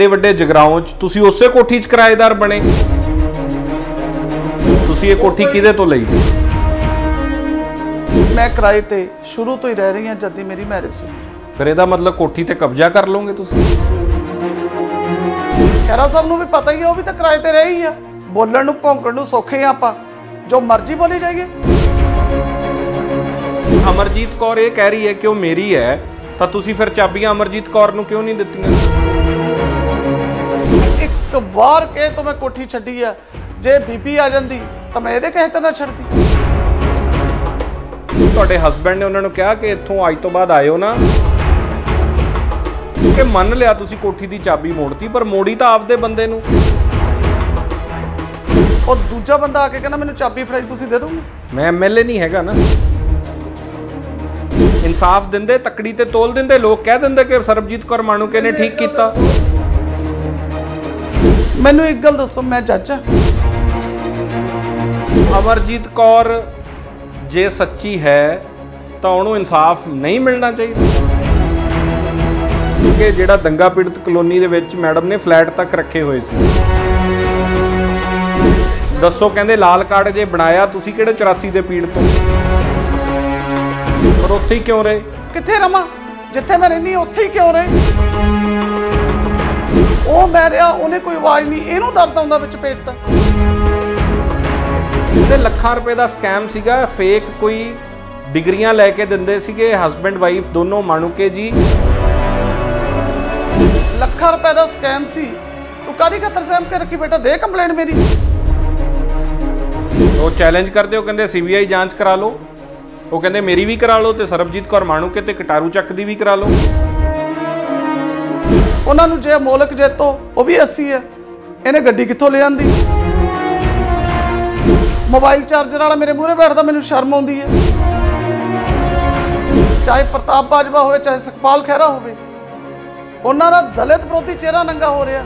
ਏਡੇ ਵੱਡੇ ਜਗਰਾਉਂ 'ਚ ਤੁਸੀਂ ਉਸੇ ਕੋਠੀ 'ਚ ਕਿਰਾਏਦਾਰ ਬਣੇ ਤੁਸੀਂ ਇਹ ਕੋਠੀ ਕਿਹਦੇ ਤੋਂ ਲਈ ਸੀ ਮੈਂ ਕਿਰਾਏ ਤੇ ਸ਼ੁਰੂ ਤੋਂ ਹੀ ਰਹਿ ਰਹੀ ਹਾਂ ਜਦ ਦੀ ਮੇਰੀ ਮੈਰਿਜ ਹੋਈ ਫਿਰ ਇਹਦਾ ਮਤਲਬ ਕੋਠੀ ਤੇ ਕਬਜ਼ਾ ਕਰ ਲਓਗੇ ਤੁਸੀਂ ਖੈਰਾ ਸਾਹਿਬ ਨੂੰ ਵੀ ਪਤਾ ਹੀ ਆ ਉਹ ਵੀ ਤਾਂ ਕਿਰਾਏ ਤੇ ਰਹੀ ਆ ਬੋਲਣ ਨੂੰ ਭੌਂਕਣ ਨੂੰ ਸੌਖੇ ਆ ਆਪਾਂ ਜੋ ਮਰਜ਼ੀ ਬੋਲੀ ਜਾਈਏ ਅਮਰਜੀਤ ਕੌਰ ਇਹ ਕਹਿ ਰਹੀ ਹੈ ਕਿ ਉਹ ਮੇਰੀ ਹੈ ਤਾਂ ਤੁਸੀਂ ਫਿਰ ਚਾਬੀਆਂ ਅਮਰਜੀਤ ਕੌਰ ਨੂੰ ਕਿਉਂ ਨਹੀਂ ਦਿੱਤੀਆਂ ਇੱਕ ਵਾਰ ਕੇ ਤੋ ਮੈਂ ਕੋਠੀ ਛੱਡੀ ਆ ਜੇ ਬੀਬੀ ਆ ਜਾਂਦੀ ਤਾਂ ਮੈਂ ਇਹਦੇ ਕਹੇ ਨਾ ਛੱਡਦੀ ਤੁਹਾਡੇ ਹਸਬੰਡ ਨੇ ਉਹਨਾਂ ਨੂੰ ਕਿਹਾ ਕਿ ਇੱਥੋਂ ਅੱਜ ਤੋਂ ਬਾਅਦ ਆਇਓ ਨਾ ਕਿ ਮੰਨ ਲਿਆ ਤੁਸੀਂ ਕੋਠੀ ਦੀ ਚਾਬੀ ਮੋੜਤੀ ਪਰ ਮੋੜੀ ਤਾਂ ਆਪਦੇ ਬੰਦੇ ਨੂੰ ਉਹ ਦੂਜਾ ਬੰਦਾ ਆ ਕੇ ਕਹਿੰਦਾ ਮੈਨੂੰ ਚਾਬੀ ਫੜਾਈ ਤੁਸੀਂ ਦੇ ਦੋਗੇ ਮੈਂ ਐਮਐਲਏ ਨਹੀਂ ਹੈਗਾ ਨਾ ਇਨਸਾਫ ਦਿੰਦੇ ਤਕੜੀ ਤੇ ਤੋਲ ਦਿੰਦੇ ਲੋਕ ਕਹਿ ਦਿੰਦੇ ਕਿ ਸਰਬਜੀਤ ਕੌਰ ਮਾਣੂਕੇ ਨੇ ਠੀਕ ਕੀਤਾ ਮੈਨੂੰ ਇੱਕ ਗੱਲ ਦੱਸੋ ਮੈਂ ਚਾਚਾ ਅਮਰਜੀਤ ਕੌਰ ਜੇ ਸੱਚੀ ਹੈ ਤਾਂ ਉਹਨੂੰ ਇਨਸਾਫ ਨਹੀਂ ਮਿਲਣਾ ਚਾਹੀਦਾ ਕਿ ਜਿਹੜਾ ਦੰਗਾ ਪੀੜਤ ਕਲੋਨੀ ਦੇ ਵਿੱਚ ਮੈਡਮ ਨੇ ਫਲੈਟ ਤੱਕ ਰੱਖੇ ਹੋਏ ਸੀ ਦੱਸੋ ਕਹਿੰਦੇ ਲਾਲ ਕਾਰਡ ਜੇ ਬਣਾਇਆ ਤੁਸੀਂ ਕਿਹੜੇ 84 ਦੇ ਪੀੜਤ ਤੋਂ ਪਰ ਉੱਥੇ ਹੀ ਕਿਉਂ ਰਹੇ ਕਿੱਥੇ ਰਮਾ ਜਿੱਥੇ ਮੈਂ ਰਹਿੰਦੀ ਉੱਥੇ ਹੀ ਕਿਉਂ ਰਹੇ ਉਹ ਮੈਂ ਰਿਹਾ ਉਹਨੇ ਕੋਈ ਆਵਾਜ਼ ਨਹੀਂ ਇਹਨੂੰ ਦਰਦ ਆਉਂਦਾ ਵਿੱਚ ਪੇਟ ਤਾਂ ਤੇ ਲੱਖਾਂ ਰੁਪਏ ਦਾ ਸਕੈਮ ਸੀਗਾ ਫੇਕ ਕੋਈ ਡਿਗਰੀਆਂ ਲੈ ਕੇ ਦਿੰਦੇ ਸੀਗੇ ਹਸਬੰਡ ਵਾਈਫ ਦੋਨੋਂ ਮਾਣੂਕੇ ਜੀ ਲੱਖਾਂ ਰੁਪਏ ਦਾ ਸਕੈਮ ਸੀ ਤੂੰ ਕਾਦੀ ਖਤਰ ਸਹਿਮ ਕੇ ਰੱਖੀ ਬੇਟਾ ਦੇ ਕੰਪਲੇਂਟ ਮੇਰੀ ਉਹ ਚੈਲੰਜ ਕਰਦੇ ਹੋ ਕਹਿੰਦੇ ਸੀਬੀਆਈ ਜਾਂਚ ਕਰਾ ਲਓ ਉਹ ਕਹਿੰਦੇ ਮੇਰੀ ਵੀ ਕਰਾ ਲਓ ਤੇ ਸਰਬਜੀਤ ਕੌਰ ਮਾਣੂਕੇ ਤੇ ਕਟਾਰੂ ਚੱਕ ਦੀ ਵੀ ਕਰਾ ਲਓ ਉਹਨਾਂ ਨੂੰ ਜੇ ਮੌਲਕ ਜੇਤੋ ਉਹ ਵੀ ਅਸੀ ਹੈ ਇਹਨੇ ਗੱਡੀ ਕਿੱਥੋਂ ਲੈ ਆਂਦੀ ਮੋਬਾਈਲ ਚਾਰਜਰ ਵਾਲਾ ਮੇਰੇ ਮੂਹਰੇ ਬੈਠਦਾ ਮੈਨੂੰ ਸ਼ਰਮ ਆਉਂਦੀ ਹੈ ਚਾਹੇ ਪ੍ਰਤਾਪ ਬਾਜਵਾ ਹੋਵੇ ਚਾਹੇ ਸੁਖਪਾਲ ਖਹਿਰਾ ਹੋਵੇ ਉਹਨਾਂ ਦਾ ਦਲਿਤ ਵਿਰੋਧੀ ਚਿਹਰਾ ਨੰਗਾ ਹੋ ਰਿਹਾ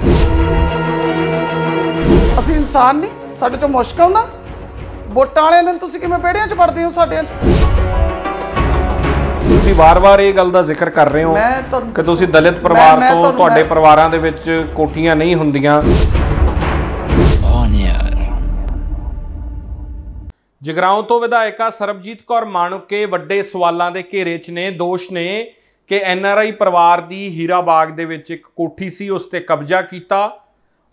ਅਸੀਂ ਇਨਸਾਨ ਨਹੀਂ ਸਾਡੇ ਚ ਮੁਸ਼ਕਲ ਨਾ ਵੋਟਾਂ ਵਾਲਿਆਂ ਨੂੰ ਤੁਸੀਂ ਕਿਵੇਂ ਪੇੜਿਆਂ 'ਚ ਵੜਦੇ ਹੋ ਸਾਡਿਆਂ 'ਚ ਤੁਸੀਂ ਵਾਰ-ਵਾਰ ਇਹ ਗੱਲ ਦਾ ਜ਼ਿਕਰ ਕਰ ਰਹੇ ਹੋ ਕਿ ਤੁਸੀਂ ਦਲਿਤ ਪਰਿਵਾਰ ਤੋਂ ਤੁਹਾਡੇ ਪਰਿਵਾਰਾਂ ਦੇ ਵਿੱਚ ਕੋਠੀਆਂ ਨਹੀਂ ਹੁੰਦੀਆਂ ਜਗਰਾਉਂ ਤੋਂ ਵਿਧਾਇਕਾ ਸਰਬਜੀਤ ਕੌਰ ਮਾਨੁਕੇ ਵੱਡੇ ਸਵਾਲਾਂ ਦੇ ਘੇਰੇ 'ਚ ਨੇ ਦੋਸ਼ ਨੇ ਕਿ ਐਨ ਆਰ ਆਈ ਪਰਿਵਾਰ ਦੀ ਹੀਰਾ ਬਾਗ ਦੇ ਵਿੱਚ ਇੱਕ ਕੋਠੀ ਸੀ ਉਸ ਤੇ ਕਬਜ਼ਾ ਕੀਤਾ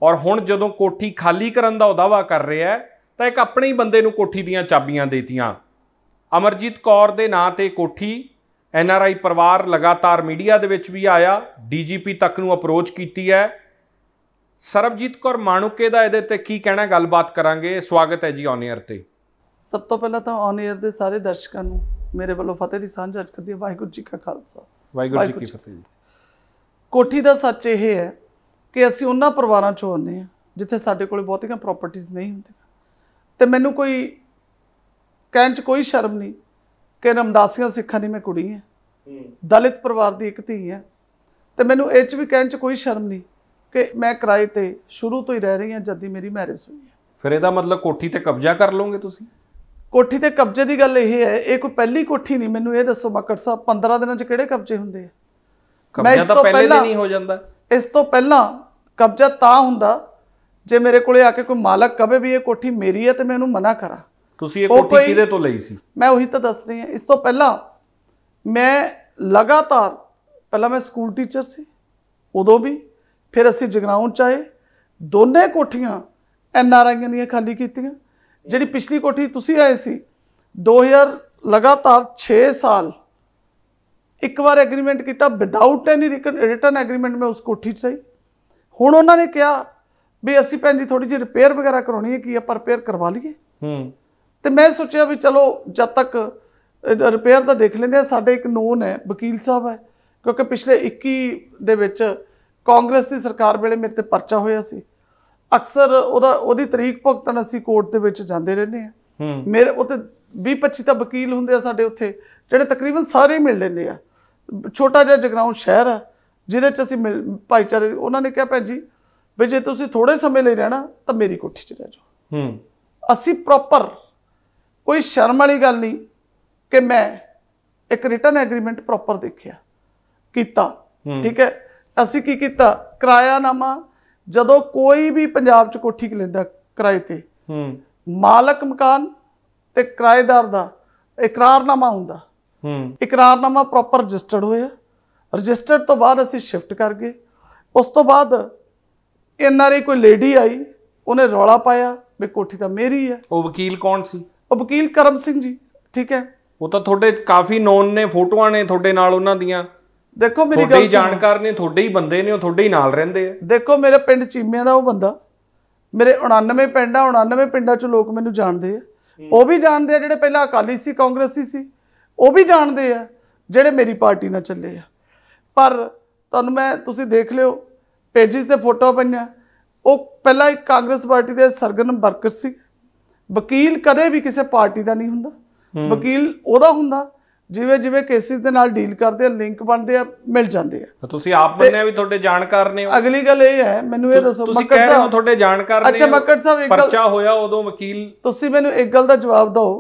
ਔਰ ਹੁਣ ਜਦੋਂ ਕੋਠੀ ਖਾਲੀ ਕਰਨ ਦਾ ਦਾਵਾ ਕਰ ਰਿਹਾ ਤਾਂ ਇੱਕ ਆਪਣੇ ਹੀ ਬੰਦੇ ਨੂੰ ਕੋਠੀ ਦੀਆਂ ਚਾਬੀਆਂ ਦੇਤੀਆਂ ਅਮਰਜੀਤ ਕੌਰ ਦੇ ਨਾਂ ਤੇ ਕੋਠੀ ਐਨ ਆਰ ਆਈ ਪਰਿਵਾਰ ਲਗਾਤਾਰ ਮੀਡੀਆ ਦੇ ਵਿੱਚ ਵੀ ਆਇਆ ਡੀਜੀਪੀ ਤੱਕ ਨੂੰ ਅਪਰੋਚ ਕੀਤੀ ਹੈ ਸਰਬਜੀਤ ਕੌਰ ਮਾਣੁਕੇ ਦਾ ਇਹਦੇ ਤੇ ਕੀ ਕਹਿਣਾ ਗੱਲਬਾਤ ਕਰਾਂਗੇ ਸਵਾਗਤ ਹੈ ਜੀ ਔਨ 에ਅਰ ਤੇ ਸਭ ਤੋਂ ਪਹਿਲਾਂ ਤਾਂ ਔਨ 에ਅਰ ਦੇ ਸਾਰੇ ਦਰਸ਼ਕਾਂ ਨੂੰ ਮੇਰੇ ਵੱਲੋਂ ਫਤਿਹ ਦੀ ਸਾਂਝ ਅੱਜ ਕਰਦੀ ਹੈ ਵਾਹਿਗੁਰੂ ਜੀ ਕਾ ਖਾਲਸਾ ਵਾਹਿਗੁਰੂ ਜੀ ਕੀ ਫਤਿਹ ਜੀ ਕੋਠੀ ਦਾ ਸੱਚ ਇਹ ਹੈ ਕਿ ਅਸੀਂ ਉਹਨਾਂ ਪਰਿਵਾਰਾਂ ਚੋਂ ਆਉਂਦੇ ਹਾਂ ਜਿੱਥੇ ਸਾਡੇ ਕੋਲੇ ਬਹੁਤੀਆਂ ਪ੍ਰਾਪਰਟੀਆਂ ਨਹੀਂ ਹੁੰਦੀਆਂ ਤੇ ਮੈਨੂੰ ਕੋਈ ਕਹਿਣ 'ਚ ਕੋਈ ਸ਼ਰਮ ਨਹੀਂ ਕਿ ਰਮਦਾਸੀਆਂ ਸਿੱਖਾਂ ਦੀ ਮੈਂ ਕੁੜੀ ਹਾਂ ਦਲਿਤ ਪਰਿਵਾਰ ਦੀ ਇੱਕ ਧੀ ਹਾਂ ਤੇ ਮੈਨੂੰ ਇਹ ਚ ਵੀ ਕਹਿਣ ਚ ਕੋਈ ਸ਼ਰਮ ਨਹੀਂ ਕਿ ਮੈਂ ਕਿਰਾਏ ਤੇ ਸ਼ੁਰੂ ਤੋਂ ਹੀ ਰਹਿ ਰਹੀ ਹਾਂ ਜਦ ਦੀ ਮੇਰੀ ਮੈਰਿਜ ਹੋਈ ਹੈ ਫਿਰ ਇਹਦਾ ਮਤਲਬ ਕੋਠੀ ਤੇ ਕਬਜ਼ਾ ਕਰ ਲਓਗੇ ਤੁਸੀਂ ਕੋਠੀ ਤੇ ਕਬਜ਼ੇ ਦੀ ਗੱਲ ਇਹ ਹੈ ਇਹ ਕੋਈ ਪਹਿਲੀ ਕੋਠੀ ਨਹੀਂ ਮੈਨੂੰ ਇਹ ਦੱਸੋ ਮੱਕੜ ਸਾਹਿਬ 15 ਦਿਨਾਂ 'ਚ ਕਿਹੜੇ ਕਬਜ਼ੇ ਹੁੰਦੇ ਆ ਕਬਜ਼ਾ ਤਾਂ ਪਹਿਲੇ ਦਿਨ ਹੀ ਹੋ ਜਾਂਦਾ ਇਸ ਤੋਂ ਪਹਿਲਾਂ ਕਬਜ਼ਾ ਤਾਂ ਹੁੰਦਾ ਜੇ ਮੇਰੇ ਕੋਲੇ ਆ ਕੇ ਕੋਈ ਮਾਲਕ ਕਵੇ ਵੀ ਇਹ ਕੋਠੀ ਮੇਰੀ ਹੈ ਤੇ ਮੈਂ ਉਹਨੂੰ ਮਨਾ ਕਰਾਂ ਤੁਸੀਂ ਇਹ ਕੋਠੀ ਕਿਹਦੇ ਤੋਂ ਲਈ ਸੀ ਮੈਂ ਉਹੀ ਤਾਂ ਦੱਸ ਰਹੀ ਹਾਂ ਇਸ ਤੋਂ ਪਹਿਲਾਂ ਮੈਂ ਲਗਾਤਾਰ ਪਹਿਲਾਂ ਮੈਂ ਸਕੂਲ ਟੀਚਰ ਸੀ ਉਦੋਂ ਵੀ ਫਿਰ ਅਸੀਂ ਜਗਰਾਉਂ ਚ ਆਏ ਦੋਨੇ ਕੋਠੀਆਂ ਐਨ ਆਰ ਆਈਆਂ ਦੀਆਂ ਖਾਲੀ ਕੀਤੀਆਂ ਜਿਹੜੀ ਪਿਛਲੀ ਕੋਠੀ ਤੁਸੀਂ ਆਏ ਸੀ 2000 ਲਗਾਤਾਰ 6 ਸਾਲ ਇੱਕ ਵਾਰ ਐਗਰੀਮੈਂਟ ਕੀਤਾ ਵਿਦਆਊਟ ਐਨੀ ਰਿਟਰਨ ਐਗਰੀਮੈਂਟ ਮੈਂ ਉਸ ਕੋਠੀ 'ਚ ਸਹੀ ਹੁਣ ਉਹਨਾਂ ਨੇ ਕਿਹਾ ਵੀ ਅਸੀਂ ਪੈਂਦੀ ਥੋੜੀ ਜਿਹੀ ਰਿਪੇਅਰ ਵਗੈਰਾ ਕਰਾਉਣੀ ਹੈ ਕੀ ਆਪਾਂ ਰਿਪੇਅਰ ਕਰਵਾ ਲਈਏ ਹੂੰ ਤੇ ਮੈਂ ਸੋਚਿਆ ਵੀ ਚਲੋ ਜਦ ਤੱਕ ਰਿਪੇਅਰ ਦਾ ਦੇਖ ਲੈਂਦੇ ਆ ਸਾਡੇ ਇੱਕ ਨੋਨ ਹੈ ਵਕੀਲ ਸਾਹਿਬ ਹੈ ਕਿਉਂਕਿ ਪਿਛਲੇ 21 ਦੇ ਵਿੱਚ ਕਾਂਗਰਸ ਦੀ ਸਰਕਾਰ ਵੇਲੇ ਮੇਰੇ ਤੇ ਪਰਚਾ ਹੋਇਆ ਸੀ ਅਕਸਰ ਉਹਦਾ ਉਹਦੀ ਤਰੀਕ ਭੁਗਤਣ ਅਸੀਂ ਕੋਰਟ ਦੇ ਵਿੱਚ ਜਾਂਦੇ ਰਹਿੰਦੇ ਆ ਮੇਰੇ ਉੱਤੇ 20 25 ਤਾਂ ਵਕੀਲ ਹੁੰਦੇ ਆ ਸਾਡੇ ਉੱਥੇ ਜਿਹੜੇ ਤਕਰੀਬਨ ਸਾਰੇ ਮਿਲ ਲੈਂਦੇ ਆ ਛੋਟਾ ਜਿਹਾ ਜਗਰਾਉਂ ਸ਼ਹਿਰ ਆ ਜਿਹਦੇ 'ਚ ਅਸੀਂ ਭਾਈਚਾਰੇ ਉਹਨਾਂ ਨੇ ਕਿਹਾ ਭੈਜੀ ਵੀ ਜੇ ਤੁਸੀਂ ਥੋੜੇ ਸਮੇਂ ਲਈ ਰਹਿਣਾ ਤਾਂ ਮੇਰੀ ਕੋਠੀ 'ਚ ਰਹਿ ਜਾਓ ਹੂੰ ਅਸੀਂ ਪ੍ਰੋਪਰ ਕੋਈ ਸ਼ਰਮ ਵਾਲੀ ਗੱਲ ਨਹੀਂ ਕਿ ਮੈਂ ਇੱਕ ਰਿਟਰਨ ਐਗਰੀਮੈਂਟ ਪ੍ਰੋਪਰ ਦੇਖਿਆ ਕੀਤਾ ਠੀਕ ਹੈ ਅਸੀਂ ਕੀ ਕੀਤਾ ਕਿਰਾਇਆ ਨਾਮਾ ਜਦੋਂ ਕੋਈ ਵੀ ਪੰਜਾਬ ਚ ਕੋਠੀ ਲੈਂਦਾ ਕਿਰਾਏ ਤੇ ਮਾਲਕ ਮਕਾਨ ਤੇ ਕਿਰਾਏਦਾਰ ਦਾ ਇਕਰਾਰਨਾਮਾ ਹੁੰਦਾ ਹੂੰ ਇਕਰਾਰਨਾਮਾ ਪ੍ਰੋਪਰ ਰਜਿਸਟਰਡ ਹੋਇਆ ਰਜਿਸਟਰਡ ਤੋਂ ਬਾਅਦ ਅਸੀਂ ਸ਼ਿਫਟ ਕਰ ਗਏ ਉਸ ਤੋਂ ਬਾਅਦ ਐਨਆਰਆਈ ਕੋਈ ਲੇਡੀ ਆਈ ਉਹਨੇ ਰੌਲਾ ਪਾਇਆ ਵੀ ਕੋਠੀ ਤਾਂ ਮੇਰੀ ਹੈ ਉਹ ਵਕੀਲ ਕੌਣ ਸੀ ਉਹ ਵਕੀਲ ਕਰਮ ਸਿੰਘ ਜੀ ਠੀਕ ਹੈ ਉਹ ਤਾਂ ਤੁਹਾਡੇ ਕਾਫੀ ਨੋਨ ਨੇ ਫੋਟੋਆਂ ਨੇ ਤੁਹਾਡੇ ਨਾਲ ਉਹਨਾਂ ਦੀਆਂ ਦੇਖੋ ਮੇਰੀ ਗੱਲ ਤੁਹਾਡੇ ਜਾਣਕਾਰ ਨੇ ਤੁਹਾਡੇ ਹੀ ਬੰਦੇ ਨੇ ਉਹ ਤੁਹਾਡੇ ਹੀ ਨਾਲ ਰਹਿੰਦੇ ਆ ਦੇਖੋ ਮੇਰੇ ਪਿੰਡ ਚੀਮਿਆਂ ਦਾ ਉਹ ਬੰਦਾ ਮੇਰੇ 99 ਪਿੰਡਾਂ 99 ਪਿੰਡਾਂ ਚ ਲੋਕ ਮੈਨੂੰ ਜਾਣਦੇ ਆ ਉਹ ਵੀ ਜਾਣਦੇ ਆ ਜਿਹੜੇ ਪਹਿਲਾਂ ਅਕਾਲੀ ਸੀ ਕਾਂਗਰਸੀ ਸੀ ਉਹ ਵੀ ਜਾਣਦੇ ਆ ਜਿਹੜੇ ਮੇਰੀ ਪਾਰਟੀ ਨਾਲ ਚੱਲੇ ਆ ਪਰ ਤੁਹਾਨੂੰ ਮੈਂ ਤੁਸੀਂ ਦੇਖ ਲਿਓ ਪੇजेस ਤੇ ਫੋਟੋ ਪਈਆਂ ਉਹ ਪਹਿਲਾਂ ਇੱਕ ਕਾਂਗਰਸ ਪਾਰਟੀ ਦੇ ਸਰਗਨ ਵਰਕਰ ਸੀ ਵਕੀਲ ਕਦੇ ਵੀ ਕਿਸੇ ਪਾਰਟੀ ਦਾ ਨਹੀਂ ਹੁੰਦਾ ਵਕੀਲ ਉਹਦਾ ਹੁੰਦਾ ਜਿਵੇਂ ਜਿਵੇਂ ਕੇਸਿਸ ਦੇ ਨਾਲ ਡੀਲ ਕਰਦੇ ਆ ਲਿੰਕ ਬਣਦੇ ਆ ਮਿਲ ਜਾਂਦੇ ਆ ਤੁਸੀਂ ਆਪ ਬੰਨੇ ਵੀ ਤੁਹਾਡੇ ਜਾਣਕਾਰ ਨੇ ਅਗਲੀ ਗੱਲ ਇਹ ਹੈ ਮੈਨੂੰ ਇਹ ਦੱਸੋ ਤੁਸੀਂ ਕਹਿ ਰਹੇ ਹੋ ਤੁਹਾਡੇ ਜਾਣਕਾਰ ਨੇ ਅੱਛਾ ਮੱਕੜ ਸਾਹਿਬ ਇੱਕ ਪਰਚਾ ਹੋਇਆ ਉਦੋਂ ਵਕੀਲ ਤੁਸੀਂ ਮੈਨੂੰ ਇੱਕ ਗੱਲ ਦਾ ਜਵਾਬ ਦਿਓ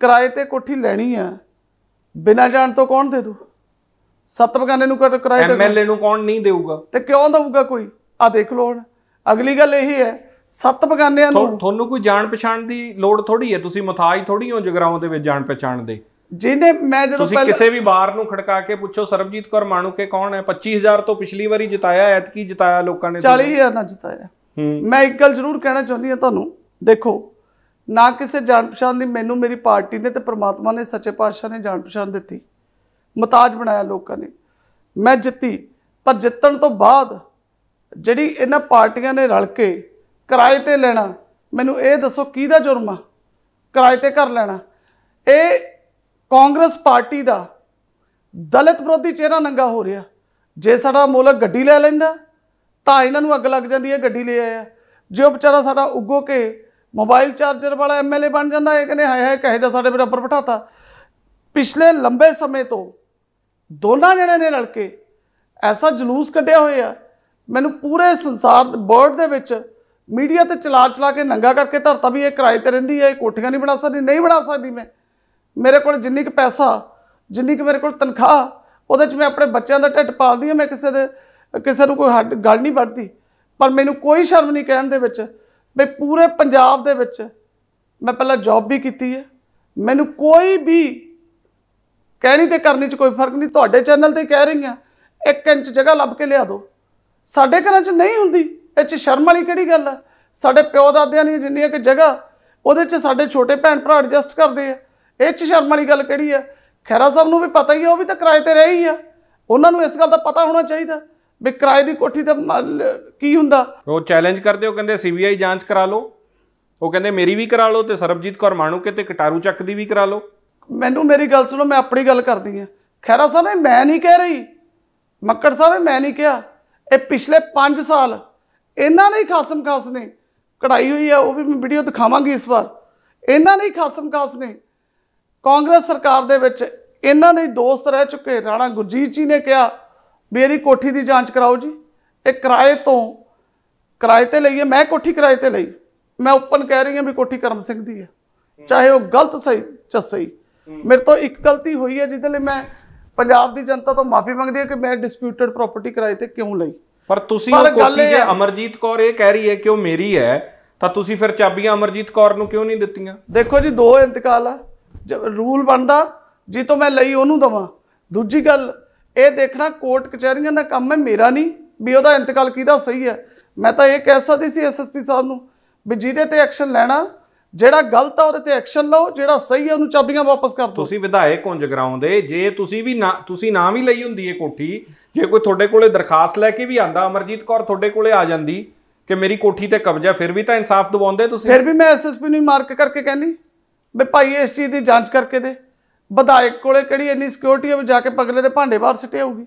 ਕਿਰਾਏ ਤੇ ਕੋਠੀ ਲੈਣੀ ਆ ਬਿਨਾਂ ਜਾਣ ਤੋਂ ਕੌਣ ਦੇ ਦੂ ਸੱਤ ਬਗਾਨੇ ਨੂੰ ਕਿਰਾਏ ਤੇ ਐਮਐਲਏ ਨੂੰ ਕੌਣ ਨਹੀਂ ਦੇਊਗਾ ਤੇ ਕਿਉਂ ਦੇਊਗਾ ਕੋਈ ਆ ਦੇਖ ਲਓ ਹੁਣ ਅਗਲੀ ਗੱਲ ਇਹ ਹੈ ਸੱਤ ਬਗਾਨਿਆਂ ਨੂੰ ਤੁਹਾਨੂੰ ਕੋਈ ਜਾਣ ਪਛਾਣ ਦੀ ਲੋੜ ਥੋੜੀ ਹੈ ਤੁਸੀਂ ਮਥਾਜ ਥੋੜੀ ਹੋ ਜਗਰਾਉਂ ਦੇ ਵਿੱਚ ਜਾਣ ਪਛਾਣ ਦੇ ਜਿਹਨੇ ਮੈਂ ਜਦੋਂ ਤੁਸੀਂ ਕਿਸੇ ਵੀ ਬਾਰ ਨੂੰ ਖੜਕਾ ਕੇ ਪੁੱਛੋ ਸਰਬਜੀਤ ਕੌਰ ਮਾਣੂਕੇ ਕੌਣ ਹੈ 25000 ਤੋਂ ਪਿਛਲੀ ਵਾਰੀ ਜਿਤਾਇਆ ਐਤਕੀ ਜਿਤਾਇਆ ਲੋਕਾਂ ਨੇ 40000 ਨਾਲ ਜਿਤਾਇਆ ਮੈਂ ਇੱਕ ਗੱਲ ਜ਼ਰੂਰ ਕਹਿਣਾ ਚਾਹੁੰਦੀ ਹਾਂ ਤੁਹਾਨੂੰ ਦੇਖੋ ਨਾ ਕਿਸੇ ਜਾਣ ਪਛਾਣ ਦੀ ਮੈਨੂੰ ਮੇਰੀ ਪਾਰਟੀ ਨੇ ਤੇ ਪ੍ਰਮਾਤਮਾ ਨੇ ਸੱਚੇ ਪਾਤਸ਼ਾਹ ਨੇ ਜਾਣ ਪਛਾਣ ਦਿੱਤੀ ਮਤਾਜ ਬਣਾਇਆ ਲੋਕਾਂ ਨੇ ਮੈਂ ਜਿੱਤੀ ਪਰ ਜਿੱਤਣ ਤੋਂ ਬਾਅਦ ਜਿਹੜੀ ਇਹਨਾਂ ਪਾਰਟੀਆਂ ਨੇ ਰਲ ਕੇ ਕਿਰਾਏ ਤੇ ਲੈਣਾ ਮੈਨੂੰ ਇਹ ਦੱਸੋ ਕਿਹਦਾ ਜੁਰਮ ਆ ਕਿਰਾਏ ਤੇ ਘਰ ਲੈਣਾ ਇਹ ਕਾਂਗਰਸ ਪਾਰਟੀ ਦਾ ਦਲਿਤ ਵਿਰੋਧੀ ਚਿਹਰਾ ਨੰਗਾ ਹੋ ਰਿਹਾ ਜੇ ਸਾਡਾ ਮੁਲਕ ਗੱਡੀ ਲੈ ਲੈਂਦਾ ਤਾਂ ਇਹਨਾਂ ਨੂੰ ਅੱਗ ਲੱਗ ਜਾਂਦੀ ਹੈ ਗੱਡੀ ਲੈ ਆਇਆ ਜੇ ਉਹ ਵਿਚਾਰਾ ਸਾਡਾ ਉੱਗੋ ਕੇ ਮੋਬਾਈਲ ਚਾਰਜਰ ਵਾਲਾ ਐਮਐਲਏ ਬਣ ਜਾਂਦਾ ਇਹ ਕਹਿੰਦੇ ਹਾਏ ਹਾਏ ਕਹੇ ਦਾ ਸਾਡੇ ਬਰਾਬਰ ਬਿਠਾਤਾ ਪਿਛਲੇ ਲੰਬੇ ਸਮੇਂ ਤੋਂ ਦੋਨਾਂ ਜਣੇ ਨੇ ਲੜ ਕੇ ਐਸਾ ਜਲੂਸ ਕੱਢਿਆ ਹੋਇਆ ਮੈਨੂੰ ਪੂਰੇ ਸੰਸਾਰ ਬਰਡ ਦੇ ਵਿੱਚ ਮੀਡੀਆ ਤੇ ਚਲਾ ਚਲਾ ਕੇ ਨੰਗਾ ਕਰਕੇ ਧਰਤਾ ਵੀ ਇਹ ਕਿਰਾਏ ਤੇ ਰਹਿੰਦੀ ਹੈ ਇਹ ਕੋਠੀਆਂ ਨਹੀਂ ਬਣਾ ਸਕਦੀ ਨਹੀਂ ਬਣਾ ਸਕਦੀ ਮੈਂ ਮੇਰੇ ਕੋਲ ਜਿੰਨੀ ਕੁ ਪੈਸਾ ਜਿੰਨੀ ਕੁ ਮੇਰੇ ਕੋਲ ਤਨਖਾਹ ਉਹਦੇ 'ਚ ਮੈਂ ਆਪਣੇ ਬੱਚਿਆਂ ਦਾ ਢਿੱਡ ਪਾਲਦੀ ਹਾਂ ਮੈਂ ਕਿਸੇ ਦੇ ਕਿਸੇ ਨੂੰ ਕੋਈ ਗੱਲ ਨਹੀਂ ਵੜਦੀ ਪਰ ਮੈਨੂੰ ਕੋਈ ਸ਼ਰਮ ਨਹੀਂ ਕਹਿਣ ਦੇ ਵਿੱਚ ਵੀ ਪੂਰੇ ਪੰਜਾਬ ਦੇ ਵਿੱਚ ਮੈਂ ਪਹਿਲਾਂ ਜੌਬ ਵੀ ਕੀਤੀ ਹੈ ਮੈਨੂੰ ਕੋਈ ਵੀ ਕਹਿਣੀ ਤੇ ਕਰਨੀ 'ਚ ਕੋਈ ਫਰਕ ਨਹੀਂ ਤੁਹਾਡੇ ਚੈਨਲ ਤੇ ਕਹਿ ਰਹੀ ਆ 1 ਇੰਚ ਜਗ੍ਹਾ ਲੱਭ ਕੇ ਲਿਆ ਦਿਓ ਸਾਡੇ ਘਰਾਂ 'ਚ ਨਹੀਂ ਹੁੰਦੀ ਇਹ ਚ ਸ਼ਰਮ ਵਾਲੀ ਕਿਹੜੀ ਗੱਲ ਆ ਸਾਡੇ ਪਿਓ ਦਾਦਿਆਂ ਨੇ ਜਿੰਨੀਆਂ ਕਿ ਜਗ੍ਹਾ ਉਹਦੇ ਚ ਸਾਡੇ ਛੋਟੇ ਭੈਣ ਭਰਾ ਐਡਜਸਟ ਕਰਦੇ ਆ ਇਹ ਚ ਸ਼ਰਮ ਵਾਲੀ ਗੱਲ ਕਿਹੜੀ ਆ ਖੈਰਾ ਸਾਹਿਬ ਨੂੰ ਵੀ ਪਤਾ ਹੀ ਆ ਉਹ ਵੀ ਤਾਂ ਕਿਰਾਏ ਤੇ ਰਹੀ ਆ ਉਹਨਾਂ ਨੂੰ ਇਸ ਗੱਲ ਦਾ ਪਤਾ ਹੋਣਾ ਚਾਹੀਦਾ ਵੀ ਕਿਰਾਏ ਦੀ ਕੋਠੀ ਦਾ ਕੀ ਹੁੰਦਾ ਉਹ ਚੈਲੰਜ ਕਰਦੇ ਹੋ ਕਹਿੰਦੇ ਸੀਬੀਆਈ ਜਾਂਚ ਕਰਾ ਲਓ ਉਹ ਕਹਿੰਦੇ ਮੇਰੀ ਵੀ ਕਰਾ ਲਓ ਤੇ ਸਰਬਜੀਤ ਕੌਰ ਮਾਣੂਕੇ ਤੇ ਕਟਾਰੂ ਚੱਕ ਦੀ ਵੀ ਕਰਾ ਲਓ ਮੈਨੂੰ ਮੇਰੀ ਗੱਲ ਸੁਣੋ ਮੈਂ ਆਪਣੀ ਗੱਲ ਕਰਦੀ ਆ ਖੈਰਾ ਸਾਹਿਬ ਮੈਂ ਨਹੀਂ ਕਹਿ ਰਹੀ ਮੱਕੜ ਸਾਹਿਬ ਮੈਂ ਨਹੀਂ ਕਿਹਾ ਇਹ ਪਿਛਲੇ 5 ਸਾਲ ਇਹਨਾਂ ਨੇ ਖਾਸਮ ਖਾਸ ਨੇ ਕਢਾਈ ਹੋਈ ਆ ਉਹ ਵੀ ਮੈਂ ਵੀਡੀਓ ਦਿਖਾਵਾਂਗੀ ਇਸ ਵਾਰ ਇਹਨਾਂ ਨੇ ਖਾਸਮ ਖਾਸ ਨੇ ਕਾਂਗਰਸ ਸਰਕਾਰ ਦੇ ਵਿੱਚ ਇਹਨਾਂ ਦੇ ਦੋਸਤ ਰਹਿ ਚੁੱਕੇ ਰਾਣਾ ਗੁਰਜੀਤ ਜੀ ਨੇ ਕਿਹਾ ਮੇਰੀ ਕੋਠੀ ਦੀ ਜਾਂਚ ਕਰਾਓ ਜੀ ਇਹ ਕਿਰਾਏ ਤੋਂ ਕਿਰਾਏ ਤੇ ਲਈ ਹੈ ਮੈਂ ਕੋਠੀ ਕਿਰਾਏ ਤੇ ਲਈ ਮੈਂ ਓਪਨ ਕਹਿ ਰਹੀ ਹਾਂ ਵੀ ਕੋਠੀ ਕਰਮ ਸਿੰਘ ਦੀ ਹੈ ਚਾਹੇ ਉਹ ਗਲਤ ਸਹੀ ਚ ਸਹੀ ਮੇਰੇ ਤੋਂ ਇੱਕ ਗਲਤੀ ਹੋਈ ਹੈ ਜਿਹਦੇ ਲਈ ਮੈਂ ਪੰਜਾਬ ਦੀ ਜਨਤਾ ਤੋਂ ਮਾਫੀ ਮੰਗਦੀ ਹਾਂ ਕਿ ਮੈਂ ਡਿਸਪਿਊਟਡ ਪ੍ਰਾਪਰਟੀ ਕਿਰਾਏ ਤੇ ਕਿਉਂ ਲਈ ਪਰ ਤੁਸੀਂ ਉਹ ਕਾਪੀ ਜੇ ਅਮਰਜੀਤ ਕੌਰ ਇਹ ਕਹਿ ਰਹੀ ਹੈ ਕਿ ਉਹ ਮੇਰੀ ਹੈ ਤਾਂ ਤੁਸੀਂ ਫਿਰ ਚਾਬੀਆਂ ਅਮਰਜੀਤ ਕੌਰ ਨੂੰ ਕਿਉਂ ਨਹੀਂ ਦਿੱਤੀਆਂ ਦੇਖੋ ਜੀ ਦੋ ਇੰਤਕਾਲ ਆ ਰੂਲ ਬਣਦਾ ਜੀ ਤੋਂ ਮੈਂ ਲਈ ਉਹਨੂੰ ਦਵਾਂ ਦੂਜੀ ਗੱਲ ਇਹ ਦੇਖਣਾ ਕੋਰਟ ਕਚਹਿਰੀਆਂ ਦਾ ਕੰਮ ਹੈ ਮੇਰਾ ਨਹੀਂ ਵੀ ਉਹਦਾ ਇੰਤਕਾਲ ਕਿਹਦਾ ਸਹੀ ਹੈ ਮੈਂ ਤਾਂ ਇਹ ਕਹਿ ਸਕਦੀ ਸੀ ਐਸਐਸਪੀ ਸਾਹਿਬ ਨੂੰ ਵੀ ਜਿਹਦੇ ਤੇ ਐਕਸ਼ਨ ਲੈਣਾ ਜਿਹੜਾ ਗਲਤ ਆ ਉਹਦੇ ਤੇ ਐਕਸ਼ਨ ਲਓ ਜਿਹੜਾ ਸਹੀ ਆ ਉਹਨੂੰ ਚਾਬੀਆਂ ਵਾਪਸ ਕਰ ਦਿਓ ਤੁਸੀਂ ਵਿਧਾਇਕ ਹੋ ਜਗਰਾਉਂ ਦੇ ਜੇ ਤੁਸੀਂ ਵੀ ਨਾ ਤੁਸੀਂ ਨਾ ਵੀ ਲਈ ਹੁੰਦੀ ਏ ਕੋਠੀ ਜੇ ਕੋਈ ਤੁਹਾਡੇ ਕੋਲੇ ਦਰਖਾਸਤ ਲੈ ਕੇ ਵੀ ਆਂਦਾ ਅਮਰਜੀਤ ਕੌਰ ਤੁਹਾਡੇ ਕੋਲੇ ਆ ਜਾਂਦੀ ਕਿ ਮੇਰੀ ਕੋਠੀ ਤੇ ਕਬਜ਼ਾ ਫਿਰ ਵੀ ਤਾਂ ਇਨਸਾਫ ਦਵਾਉਂਦੇ ਤੁਸੀਂ ਫਿਰ ਵੀ ਮੈਂ ਐਸਐਸਪੀ ਨੂੰ ਮਾਰਕ ਕਰਕੇ ਕਹਿੰਨੀ ਵੀ ਭਾਈ ਇਸ ਚੀਜ਼ ਦੀ ਜਾਂਚ ਕਰਕੇ ਦੇ ਵਿਧਾਇਕ ਕੋਲੇ ਕਿਹੜੀ ਇੰਨੀ ਸਿਕਿਉਰਿਟੀ ਆ ਵੀ ਜਾ ਕੇ ਪਗਲੇ ਦੇ ਭਾਂਡੇ ਬਾਹਰ ਸਿੱਟੇ ਆਉਗੀ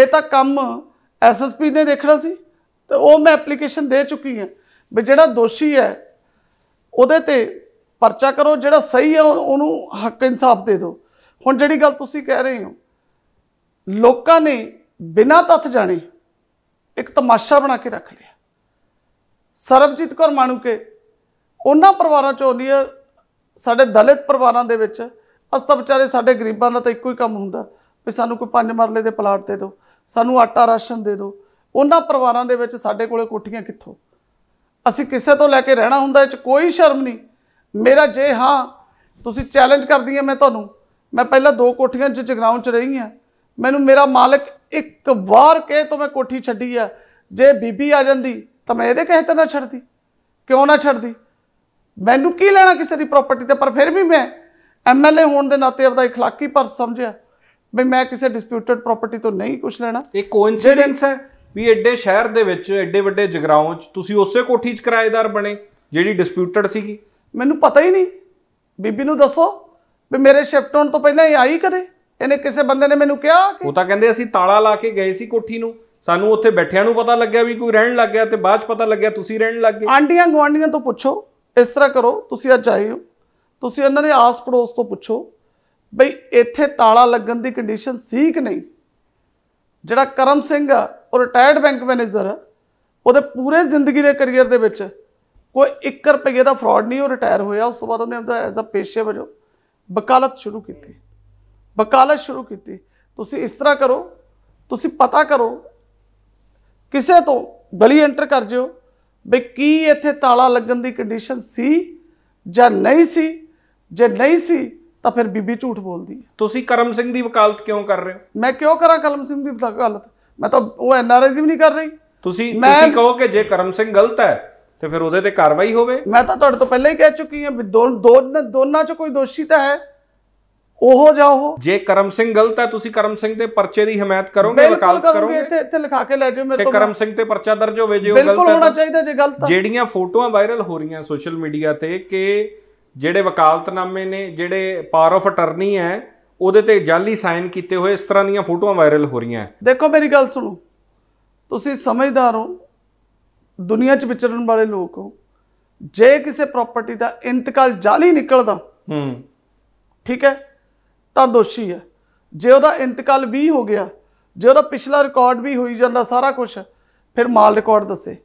ਇਹ ਤਾਂ ਕੰਮ ਐਸਐਸਪੀ ਨੇ ਦੇਖਣਾ ਸੀ ਤੇ ਉਹ ਮੈਂ ਐਪਲੀਕੇਸ਼ਨ ਦੇ ਚੁੱਕੀ ਹਾਂ ਵੀ ਜਿਹੜਾ ਦੋਸ਼ੀ ਹੈ ਉਹਦੇ ਤੇ ਪਰਚਾ ਕਰੋ ਜਿਹੜਾ ਸਹੀ ਹੈ ਉਹਨੂੰ ਹੱਕ ਇਨਸਾਫ ਦੇ ਦਿਓ ਹੁਣ ਜਿਹੜੀ ਗੱਲ ਤੁਸੀਂ ਕਹਿ ਰਹੇ ਹੋ ਲੋਕਾਂ ਨੇ ਬਿਨਾਂ ਤੱਥ ਜਾਣੇ ਇੱਕ ਤਮਾਸ਼ਾ ਬਣਾ ਕੇ ਰੱਖ ਲਿਆ ਸਰਬਜੀਤ ਕੌਰ ਕੇ ਉਹਨਾਂ ਪਰਿਵਾਰਾਂ ਚੋਂ ਆਉਂਦੀ ਹੈ ਸਾਡੇ ਦਲਿਤ ਪਰਿਵਾਰਾਂ ਦੇ ਵਿੱਚ ਅਸ ਵਿਚਾਰੇ ਸਾਡੇ ਗਰੀਬਾਂ ਦਾ ਤਾਂ ਇੱਕੋ ਹੀ ਕੰਮ ਹੁੰਦਾ ਵੀ ਸਾਨੂੰ ਕੋਈ ਪੰਜ ਮਰਲੇ ਦੇ ਪਲਾਟ ਦੇ ਦਿਓ ਸਾਨੂੰ ਆਟਾ ਰਾਸ਼ਨ ਦੇ ਦਿਓ ਉਹਨਾਂ ਪਰਿਵਾਰਾਂ ਦੇ ਵਿੱਚ ਸਾਡੇ ਕੋਲੇ ਕੋਠੀਆਂ ਕਿੱਥੋਂ ਅਸੀਂ ਕਿਸੇ ਤੋਂ ਲੈ ਕੇ ਰਹਿਣਾ ਹੁੰਦਾ ਇਹ 'ਚ ਕੋਈ ਸ਼ਰਮ ਨਹੀਂ ਮੇਰਾ ਜੇ ਹਾਂ ਤੁਸੀਂ ਚੈਲੰਜ ਕਰਦੀ ਹੈ ਮੈਂ ਤੁਹਾਨੂੰ ਮੈਂ ਪਹਿਲਾਂ ਦੋ ਕੋਠੀਆਂ 'ਚ ਜਗਰਾਉਂ 'ਚ ਰਹੀ ਹਾਂ ਮੈਨੂੰ ਮੇਰਾ ਮਾਲਕ ਇੱਕ ਵਾਰ ਕਹੇ ਤੋ ਮੈਂ ਕੋਠੀ ਛੱਡੀ ਆ ਜੇ ਬੀਬੀ ਆ ਜਾਂਦੀ ਤਾਂ ਮੈਂ ਇਹਦੇ ਕਹੇ ਤੇ ਨਾ ਛੱਡਦੀ ਕਿਉਂ ਨਾ ਛੱਡਦੀ ਮੈਨੂੰ ਕੀ ਲੈਣਾ ਕਿਸੇ ਦੀ ਪ੍ਰਾਪਰਟੀ ਤੇ ਪਰ ਫਿਰ ਵੀ ਮੈਂ ਐਮਐਲਏ ਹੋਣ ਦੇ ਨਾਤੇ ਆਪਦਾ اخلاقی ਪਰ ਸਮਝਿਆ ਵੀ ਮੈਂ ਕਿਸੇ ਡਿਸਪਿਊਟਡ ਪ੍ਰਾਪਰਟੀ ਤੋਂ ਨਹੀਂ ਕੁਝ ਲੈਣਾ ਇਹ ਕੋਇਨਸੀਡੈਂਸ ਹੈ ਵੀ ਐਡੇ ਸ਼ਹਿਰ ਦੇ ਵਿੱਚ ਐਡੇ ਵੱਡੇ ਜਗਰਾਉਂ 'ਚ ਤੁਸੀਂ ਉਸੇ ਕੋਠੀ 'ਚ ਕਿਰਾਏਦਾਰ ਬਣੇ ਜਿਹੜੀ ਡਿਸਪਿਊਟਡ ਸੀਗੀ ਮੈਨੂੰ ਪਤਾ ਹੀ ਨਹੀਂ ਬੀਬੀ ਨੂੰ ਦੱਸੋ ਵੀ ਮੇਰੇ ਸ਼ਿਫਟ ਹੋਣ ਤੋਂ ਪਹਿਲਾਂ ਇਹ ਆਈ ਕਦੇ ਇਹਨੇ ਕਿਸੇ ਬੰਦੇ ਨੇ ਮੈਨੂੰ ਕਿਹਾ ਕਿ ਉਹ ਤਾਂ ਕਹਿੰਦੇ ਅਸੀਂ ਤਾਲਾ ਲਾ ਕੇ ਗਏ ਸੀ ਕੋਠੀ ਨੂੰ ਸਾਨੂੰ ਉੱਥੇ ਬੈਠਿਆਂ ਨੂੰ ਪਤਾ ਲੱਗਿਆ ਵੀ ਕੋਈ ਰਹਿਣ ਲੱਗ ਗਿਆ ਤੇ ਬਾਅਦ ਚ ਪਤਾ ਲੱਗਿਆ ਤੁਸੀਂ ਰਹਿਣ ਲੱਗ ਗਏ ਆਂਡੀਆਂ ਗਵਾਂਡੀਆਂ ਤੋਂ ਪੁੱਛੋ ਇਸ ਤਰ੍ਹਾਂ ਕਰੋ ਤੁਸੀਂ ਅੱਜ ਆਏ ਹੋ ਤੁਸੀਂ ਉਹਨਾਂ ਦੇ ਆਸ ਪੜੋਸ ਤੋਂ ਪੁੱਛੋ ਬਈ ਇੱਥੇ ਤਾਲਾ ਲੱਗਣ ਦੀ ਕੰਡੀਸ਼ਨ ਸੀ ਕਿ ਨਹੀਂ ਜਿਹੜਾ ਕਰਮ ਸਿੰਘ ਆ ਉਹ ਰਿਟਾਇਰਡ ਬੈਂਕ ਮੈਨੇਜਰ ਹੈ ਉਹਦੇ ਪੂਰੇ ਜ਼ਿੰਦਗੀ ਦੇ ਕੈਰੀਅਰ ਦੇ ਵਿੱਚ ਕੋਈ 1 ਰੁਪਏ ਦਾ ਫਰਾਡ ਨਹੀਂ ਉਹ ਰਿਟਾਇਰ ਹੋਇਆ ਉਸ ਤੋਂ ਬਾਅਦ ਉਹਨੇ ਆਪਣਾ ਐਜ਼ ਅ ਪੇਸ਼ੇ ਵਜੋਂ ਵਕਾਲਤ ਸ਼ੁਰੂ ਕੀਤੀ ਵਕਾਲਤ ਸ਼ੁਰੂ ਕੀਤੀ ਤੁਸੀਂ ਇਸ ਤਰ੍ਹਾਂ ਕਰੋ ਤੁਸੀਂ ਪਤਾ ਕਰੋ ਕਿਸੇ ਤੋਂ ਗਲੀ ਐਂਟਰ ਕਰ ਜਿਓ ਵੀ ਕੀ ਇੱਥੇ ਤਾਲਾ ਲੱਗਣ ਦੀ ਕੰਡੀਸ਼ਨ ਸੀ ਜਾਂ ਨਹੀਂ ਸੀ ਜੇ ਨਹੀਂ ਸੀ ਤਾਂ ਫਿਰ ਬੀਬੀ ਝੂਠ ਬੋਲਦੀ ਹੈ ਤੁਸੀਂ ਕਰਮ ਸਿੰਘ ਦੀ ਵਕਾਲਤ ਕਿਉਂ ਕਰ ਰਹੇ ਹੋ ਮੈਂ ਕਿਉਂ ਕਰਾਂ ਕਰਮ ਸਿੰਘ ਦੀ ਵਕਾਲਤ ਮੈਂ ਤਾਂ ਉਹ ਐਨਆਰਆਈ ਵੀ ਨਹੀਂ ਕਰ ਰਹੀ ਤੁਸੀਂ ਤੁਸੀਂ ਕਹੋ ਕਿ ਜੇ ਕਰਮ ਸਿੰਘ ਗਲਤ ਹੈ ਤੇ ਫਿਰ ਉਹਦੇ ਤੇ ਕਾਰਵਾਈ ਹੋਵੇ ਮੈਂ ਤਾਂ ਤੁਹਾਡੇ ਤੋਂ ਪਹਿਲਾਂ ਹੀ ਕਹਿ ਚੁੱਕੀ ਹਾਂ ਵੀ ਦੋ ਦੋਨਾਂ ਚ ਕੋਈ ਦੋਸ਼ੀ ਤਾਂ ਹੈ ਉਹ ਜਾ ਉਹ ਜੇ ਕਰਮ ਸਿੰਘ ਗਲਤ ਹੈ ਤੁਸੀਂ ਕਰਮ ਸਿੰਘ ਦੇ ਪਰਚੇ ਦੀ ਹਮਾਇਤ ਕਰੋਗੇ ਵਕਾਲਤ ਕਰੋਗੇ ਇੱਥੇ ਇੱਥੇ ਲਿਖਾ ਕੇ ਲੈ ਜਾਓ ਮੇਰੇ ਤੋਂ ਕਰਮ ਸਿੰਘ ਤੇ ਪਰਚਾ ਦਰਜ ਹੋਵੇ ਜੇ ਉਹ ਗਲਤ ਹੈ ਬਿਲਕੁਲ ਹੋਣਾ ਚਾਹੀਦਾ ਜੇ ਗਲਤ ਹੈ ਜਿਹੜੀਆਂ ਫੋਟੋਆਂ ਵਾਇਰਲ ਹੋ ਰਹੀਆਂ ਸੋਸ਼ਲ ਮੀਡੀਆ ਤੇ ਕਿ ਜਿਹੜੇ ਵਕਾਲਤਨਾਮੇ ਨੇ ਜਿਹੜੇ ਪਾਰ ਆਫ ਅਟਰਨੀ ਹੈ ਉਹਦੇ ਤੇ ਜਾਲੀ ਸਾਈਨ ਕੀਤੇ ਹੋਏ ਇਸ ਤਰ੍ਹਾਂ ਦੀਆਂ ਫੋਟੋਆਂ ਵਾਇਰਲ ਹੋ ਰਹੀਆਂ ਦੇਖੋ ਮੇਰੀ ਗੱਲ ਸੁਣੋ ਤੁਸੀਂ ਸਮਝਦਾਰ ਹੋ ਦੁਨੀਆ 'ਚ ਵਿਚਰਨ ਵਾਲੇ ਲੋਕ ਹੋ ਜੇ ਕਿਸੇ ਪ੍ਰਾਪਰਟੀ ਦਾ ਇੰਤਕਾਲ ਜਾਲੀ ਨਿਕਲਦਾ ਹੂੰ ਠੀਕ ਹੈ ਤਾਂ ਦੋਸ਼ੀ ਹੈ ਜੇ ਉਹਦਾ ਇੰਤਕਾਲ ਵੀ ਹੋ ਗਿਆ ਜੇ ਉਹਦਾ ਪਿਛਲਾ ਰਿਕਾਰਡ ਵੀ ਹੋਈ ਜਾਂਦਾ ਸਾਰਾ ਕੁਝ ਫਿਰ ਮਾਲ ਰਿਕਾਰਡ ਦੱਸੇ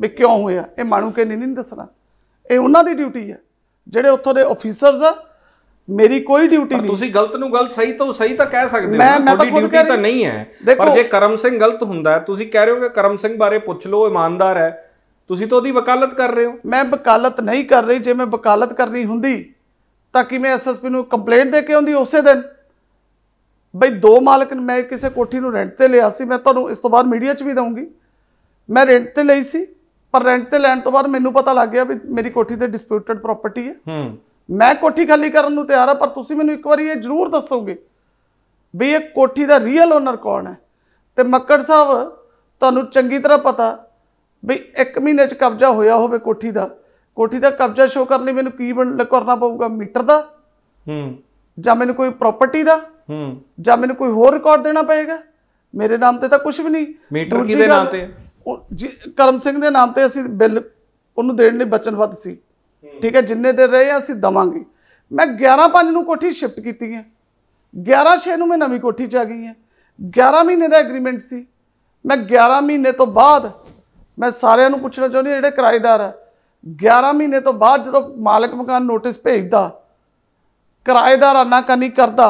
ਵੀ ਕਿਉਂ ਹੋਇਆ ਇਹ ਮਾਣੂ ਕੇ ਨਹੀਂ ਨਹੀਂ ਦੱਸਣਾ ਇਹ ਉਹਨਾਂ ਦੀ ਡਿਊਟੀ ਹੈ ਜਿਹੜੇ ਉੱਥੋਂ ਦੇ ਅਫੀਸਰਸ ਆ ਮੇਰੀ ਕੋਈ ਡਿਊਟੀ ਨਹੀਂ ਤੁਸੀਂ ਗਲਤ ਨੂੰ ਗਲਤ ਸਹੀ ਤੋਂ ਸਹੀ ਤਾਂ ਕਹਿ ਸਕਦੇ ਹੋ ਤੁਹਾਡੀ ਡਿਊਟੀ ਤਾਂ ਨਹੀਂ ਹੈ ਪਰ ਜੇ ਕਰਮ ਸਿੰਘ ਗਲਤ ਹੁੰਦਾ ਤੁਸੀਂ ਕਹਿ ਰਹੇ ਹੋ ਕਿ ਕਰਮ ਸਿੰਘ ਬਾਰੇ ਪੁੱਛ ਲਓ ਇਮਾਨਦਾਰ ਹੈ ਤੁਸੀਂ ਤਾਂ ਉਹਦੀ ਵਕਾਲਤ ਕਰ ਰਹੇ ਹੋ ਮੈਂ ਵਕਾਲਤ ਨਹੀਂ ਕਰ ਰਹੀ ਜੇ ਮੈਂ ਵਕਾਲਤ ਕਰਨੀ ਹੁੰਦੀ ਤਾਂ ਕਿ ਮੈਂ ਐਸਐਸਪੀ ਨੂੰ ਕੰਪਲੇਂਟ ਦੇ ਕੇ ਆਉਂਦੀ ਉਸੇ ਦਿਨ ਬਈ ਦੋ ਮਾਲਕ ਨੇ ਮੈਂ ਕਿਸੇ ਕੋਠੀ ਨੂੰ ਰੈਂਟ ਤੇ ਲਿਆ ਸੀ ਮੈਂ ਤੁਹਾਨੂੰ ਇਸ ਤੋਂ ਬਾਅਦ ਮੀਡੀਆ 'ਚ ਵੀ ਦਵਾਂਗੀ ਮੈਂ ਰੈਂਟ ਤੇ ਲਈ ਸੀ ਪਰ ਰੈਂਟ ਤੇ ਲੈਣ ਤੋਂ ਬਾਅਦ ਮੈਨੂੰ ਪਤਾ ਲੱਗ ਗਿਆ ਵੀ ਮੇਰੀ ਕੋਠੀ ਤੇ ਡਿਸਪਿਊਟਡ ਪ੍ਰਾਪਰਟੀ ਹੈ ਹੂੰ ਮੈਂ ਕੋਠੀ ਖਾਲੀ ਕਰਨ ਨੂੰ ਤਿਆਰ ਆ ਪਰ ਤੁਸੀਂ ਮੈਨੂੰ ਇੱਕ ਵਾਰੀ ਇਹ ਜ਼ਰੂਰ ਦੱਸੋਗੇ ਵੀ ਇਹ ਕੋਠੀ ਦਾ ਰੀਅਲ ਓਨਰ ਕੌਣ ਹੈ ਤੇ ਮੱਕੜ ਸਾਹਿਬ ਤੁਹਾਨੂੰ ਚੰਗੀ ਤਰ੍ਹਾਂ ਪਤਾ ਵੀ 1 ਮਹੀਨੇ ਚ ਕਬਜ਼ਾ ਹੋਇਆ ਹੋਵੇ ਕੋਠੀ ਦਾ ਕੋਠੀ ਦਾ ਕਬਜ਼ਾ ਸ਼ੋ ਕਰਨ ਲਈ ਮੈਨੂੰ ਕੀ ਕਰਨਾ ਪਊਗਾ ਮੀਟਰ ਦਾ ਹੂੰ ਜਾਂ ਮੈਨੂੰ ਕੋਈ ਪ੍ਰਾਪਰਟੀ ਦਾ ਹੂੰ ਜਾਂ ਮੈਨੂੰ ਕੋਈ ਹੋਰ ਰਿਕਾਰਡ ਦੇਣਾ ਪਏਗਾ ਮੇਰੇ ਨਾਮ ਤੇ ਤਾਂ ਕੁਝ ਵੀ ਨਹੀਂ ਮੀਟਰ ਕਿਹਦੇ ਨਾਮ ਤੇ ਕਰਮ ਸਿੰਘ ਦੇ ਨਾਮ ਤੇ ਅਸੀਂ ਬਿੱਲ ਉਹਨੂੰ ਦੇਣ ਲਈ ਬਚਨਬੱਧ ਸੀ ਠੀਕ ਹੈ ਜਿੰਨੇ ਦਿਨ ਰਹੇ ਅਸੀਂ ਦਵਾਂਗੇ ਮੈਂ 11 5 ਨੂੰ ਕੋਠੀ ਸ਼ਿਫਟ ਕੀਤੀ ਹੈ 11 6 ਨੂੰ ਮੈਂ ਨਵੀਂ ਕੋਠੀ ਚ ਆ ਗਈ ਹੈ 11 ਮਹੀਨੇ ਦਾ ਐਗਰੀਮੈਂਟ ਸੀ ਮੈਂ 11 ਮਹੀਨੇ ਤੋਂ ਬਾਅਦ ਮੈਂ ਸਾਰਿਆਂ ਨੂੰ ਪੁੱਛਣਾ ਚਾਹੁੰਦੀ ਜਿਹੜੇ ਕਿਰਾਏਦਾਰ ਆ 11 ਮਹੀਨੇ ਤੋਂ ਬਾਅਦ ਜਦੋਂ ਮਾਲਕ ਮਕਾਨ ਨੋਟਿਸ ਭੇਜਦਾ ਕਿਰਾਏਦਾਰ ਕਨੀ ਕਰਦਾ